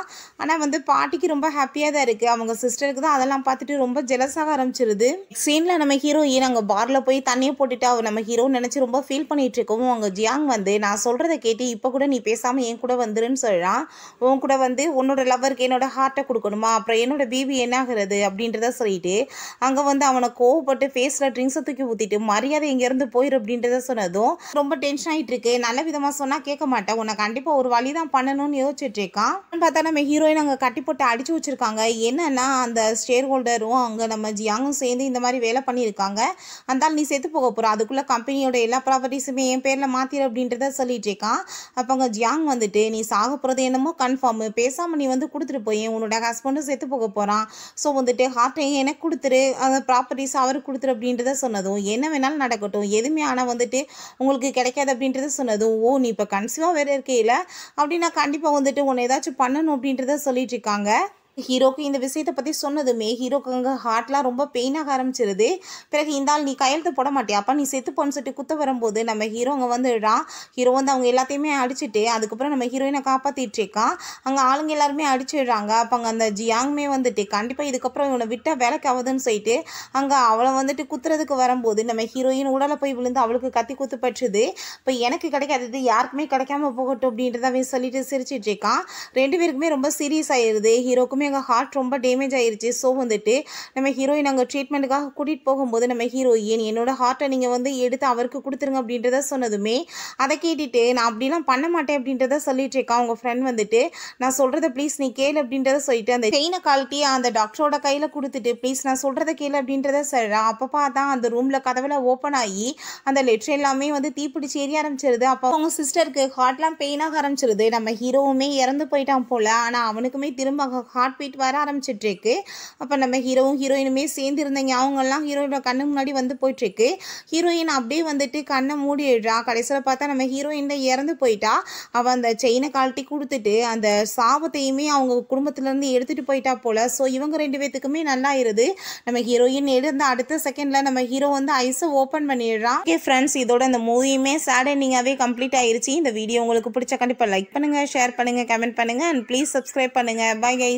ஆனால் வந்து பாட்டிக்கு ரொம்ப ஹாப்பியாக தான் இருக்குது அவங்க சிஸ்டருக்கு தான் அதெல்லாம் பார்த்துட்டு ரொம்ப ஜெலஸாக ஆரம்பிச்சிருது சீனில் நம்ம ஹீரோயின் அங்கே பாரில் போய் தண்ணியை போட்டுட்டு அவள் நம்ம ஹீரோ நினச்சி ரொம்ப ஃபீல் பண்ணிட்டு இருக்கவும் அவங்க ஜியாங் வந்து நான் சொல்கிறத கேட்டு இப்போ கூட நீ பேசாமல் என் கூட வந்துருன்னு சொல்கிறான் உன் கூட வந்து உன்னோட லவ்வருக்கு என்னோட ஹார்ட்டை கொடுக்கணுமா அப்புறம் என்னோட பேபி என்னாகிறது அப்படின்றத சொல்லிட்டு அங்கே வந்து அவனை கோவப்பட்டு ஃபேஸில் ட்ரிங்க்ஸை தூக்கி ஊற்றிட்டு மரியாதை இங்கேருந்து போயிரு அப்படின்றத சொன்னதும் ரொம்ப டென்ஷன் ஆகிட்டு இருக்கு நல்ல விதமாக சொன்னால் கேட்க மாட்டேன் உன்னை கண்டிப்பாக ஒரு வழி தான் பண்ண பண்ணணும்னு யோசிச்சுட்ருக்கான் இருக்கான் பார்த்தா நம்ம ஹீரோயின் அங்கே கட்டி போட்டு அடிச்சு வச்சுருக்காங்க என்னன்னா அந்த ஷேர் ஹோல்டரும் அங்கே நம்ம ஜியாங்கும் சேர்ந்து இந்த மாதிரி வேலை பண்ணியிருக்காங்க அந்த நீ செத்து போக போகிற அதுக்குள்ளே கம்பெனியோட எல்லா ப்ராப்பர்ட்டிஸுமே என் பேரில் மாற்றிடு அப்படின்றத சொல்லிட்டு இருக்கான் அப்போ அங்கே ஜியாங் வந்துட்டு நீ சாக போகிறது என்னமோ கன்ஃபார்ம் பேசாமல் நீ வந்து கொடுத்துட்டு போய் உன்னோட ஹஸ்பண்டும் செத்து போக போகிறான் ஸோ வந்துட்டு ஹார்ட்டையும் எனக்கு கொடுத்துரு அந்த ப்ராப்பர்ட்டிஸ் அவருக்கு கொடுத்துரு அப்படின்றத சொன்னதும் என்ன வேணாலும் நடக்கட்டும் எதுவுமே ஆனால் வந்துட்டு உங்களுக்கு கிடைக்காது அப்படின்றத சொன்னதும் ஓ நீ இப்போ கன்சியூவாக வேறு இல்லை அப்படின்னா கண்டிப்பாக வந்துட்டு உன்னை ஏதாச்சும் பண்ணணும் அப்படின்றத சொல்லிட்டு இருக்காங்க ஹீரோக்கு இந்த விஷயத்தை பற்றி சொன்னதுமே ஹீரோக்கு அங்கே ஹார்ட்லாம் ரொம்ப பெயினாக ஆரம்பிச்சிருது பிறகு இந்த ஆள் நீ கையெழுத்து போட மாட்டியா அப்போ நீ செத்து போன்னு சொல்லிட்டு குத்த வரும்போது நம்ம ஹீரோ அங்கே வந்துடுறான் ஹீரோ வந்து அவங்க எல்லாத்தையுமே அடிச்சுட்டு அதுக்கப்புறம் நம்ம ஹீரோயினை காப்பாற்றிட்டு இருக்கான் அங்கே ஆளுங்க எல்லாருமே அடிச்சிடுறாங்க அப்போ அங்கே அந்த ஜியாங்மே வந்துட்டு கண்டிப்பாக இதுக்கப்புறம் இவனை விட்டால் வேலைக்கு ஆகுதுன்னு சொல்லிட்டு அங்கே அவளை வந்துட்டு குத்துறதுக்கு வரும்போது நம்ம ஹீரோயின் உடலை போய் விழுந்து அவளுக்கு கத்தி குத்து பற்றுது இப்போ எனக்கு கிடைக்காதது யாருக்குமே கிடைக்காம போகட்டும் அப்படின்றதாவே சொல்லிட்டு சிரிச்சிட்டு இருக்கான் ரெண்டு பேருக்குமே ரொம்ப சீரியஸ் ஆயிடுது ஹீரோக்குமே உடனே எங்கள் ஹார்ட் ரொம்ப டேமேஜ் ஆகிருச்சு ஸோ வந்துட்டு நம்ம ஹீரோயின் அங்கே ட்ரீட்மெண்ட்டுக்காக கூட்டிகிட்டு போகும்போது நம்ம ஹீரோயின் என்னோடய ஹார்ட்டை நீங்கள் வந்து எடுத்து அவருக்கு கொடுத்துருங்க அப்படின்றத சொன்னதுமே அதை கேட்டுட்டு நான் அப்படிலாம் பண்ண மாட்டேன் அப்படின்றத சொல்லிட்டு அவங்க ஃப்ரெண்ட் வந்துட்டு நான் சொல்கிறத ப்ளீஸ் நீ கேளு அப்படின்றத சொல்லிட்டு அந்த செயினை கழட்டி அந்த டாக்டரோட கையில் கொடுத்துட்டு ப்ளீஸ் நான் சொல்கிறத கேளு அப்படின்றத சொல்கிறேன் அப்போ பார்த்தா அந்த ரூமில் கதவில் ஓப்பன் ஆகி அந்த லெட்ரு எல்லாமே வந்து தீப்பிடிச்சு ஏறி ஆரம்பிச்சிருது அப்போ அவங்க சிஸ்டருக்கு ஹார்ட்லாம் பெயினாக ஆரம்பிச்சிருது நம்ம ஹீரோவுமே இறந்து போயிட்டான் போல் ஆனால் அவனுக்குமே திரும்ப ஹார்ட் ஹார்ட் பீட் வர ஆரம்பிச்சிட்ருக்கு அப்போ நம்ம ஹீரோவும் ஹீரோயினுமே சேர்ந்து இருந்தாங்க அவங்கெல்லாம் ஹீரோயினோட கண்ணு முன்னாடி வந்து போயிட்டுருக்கு ஹீரோயின் அப்படியே வந்துட்டு கண்ணை மூடிடுறா கடைசியில் பார்த்தா நம்ம ஹீரோயின் இறந்து போயிட்டா அவள் அந்த செயினை கழட்டி கொடுத்துட்டு அந்த சாபத்தையுமே அவங்க குடும்பத்துலேருந்து எடுத்துகிட்டு போயிட்டா போல் ஸோ இவங்க ரெண்டு பேத்துக்குமே நல்லா இருது நம்ம ஹீரோயின் எழுந்த அடுத்த செகண்டில் நம்ம ஹீரோ வந்து ஐஸை ஓப்பன் பண்ணிடுறான் ஓகே ஃப்ரெண்ட்ஸ் இதோட இந்த மூவியுமே சேட் எண்டிங்காகவே கம்ப்ளீட் ஆயிருச்சு இந்த வீடியோ உங்களுக்கு பிடிச்ச கண்டிப்பாக லைக் பண்ணுங்கள் ஷேர் பண்ணுங்கள் கமெண்ட் பண்ணுங்கள் அண்ட் ப்ளீஸ் சப்ஸ்கிரைப் பண்ணுங்கள் பாய் கை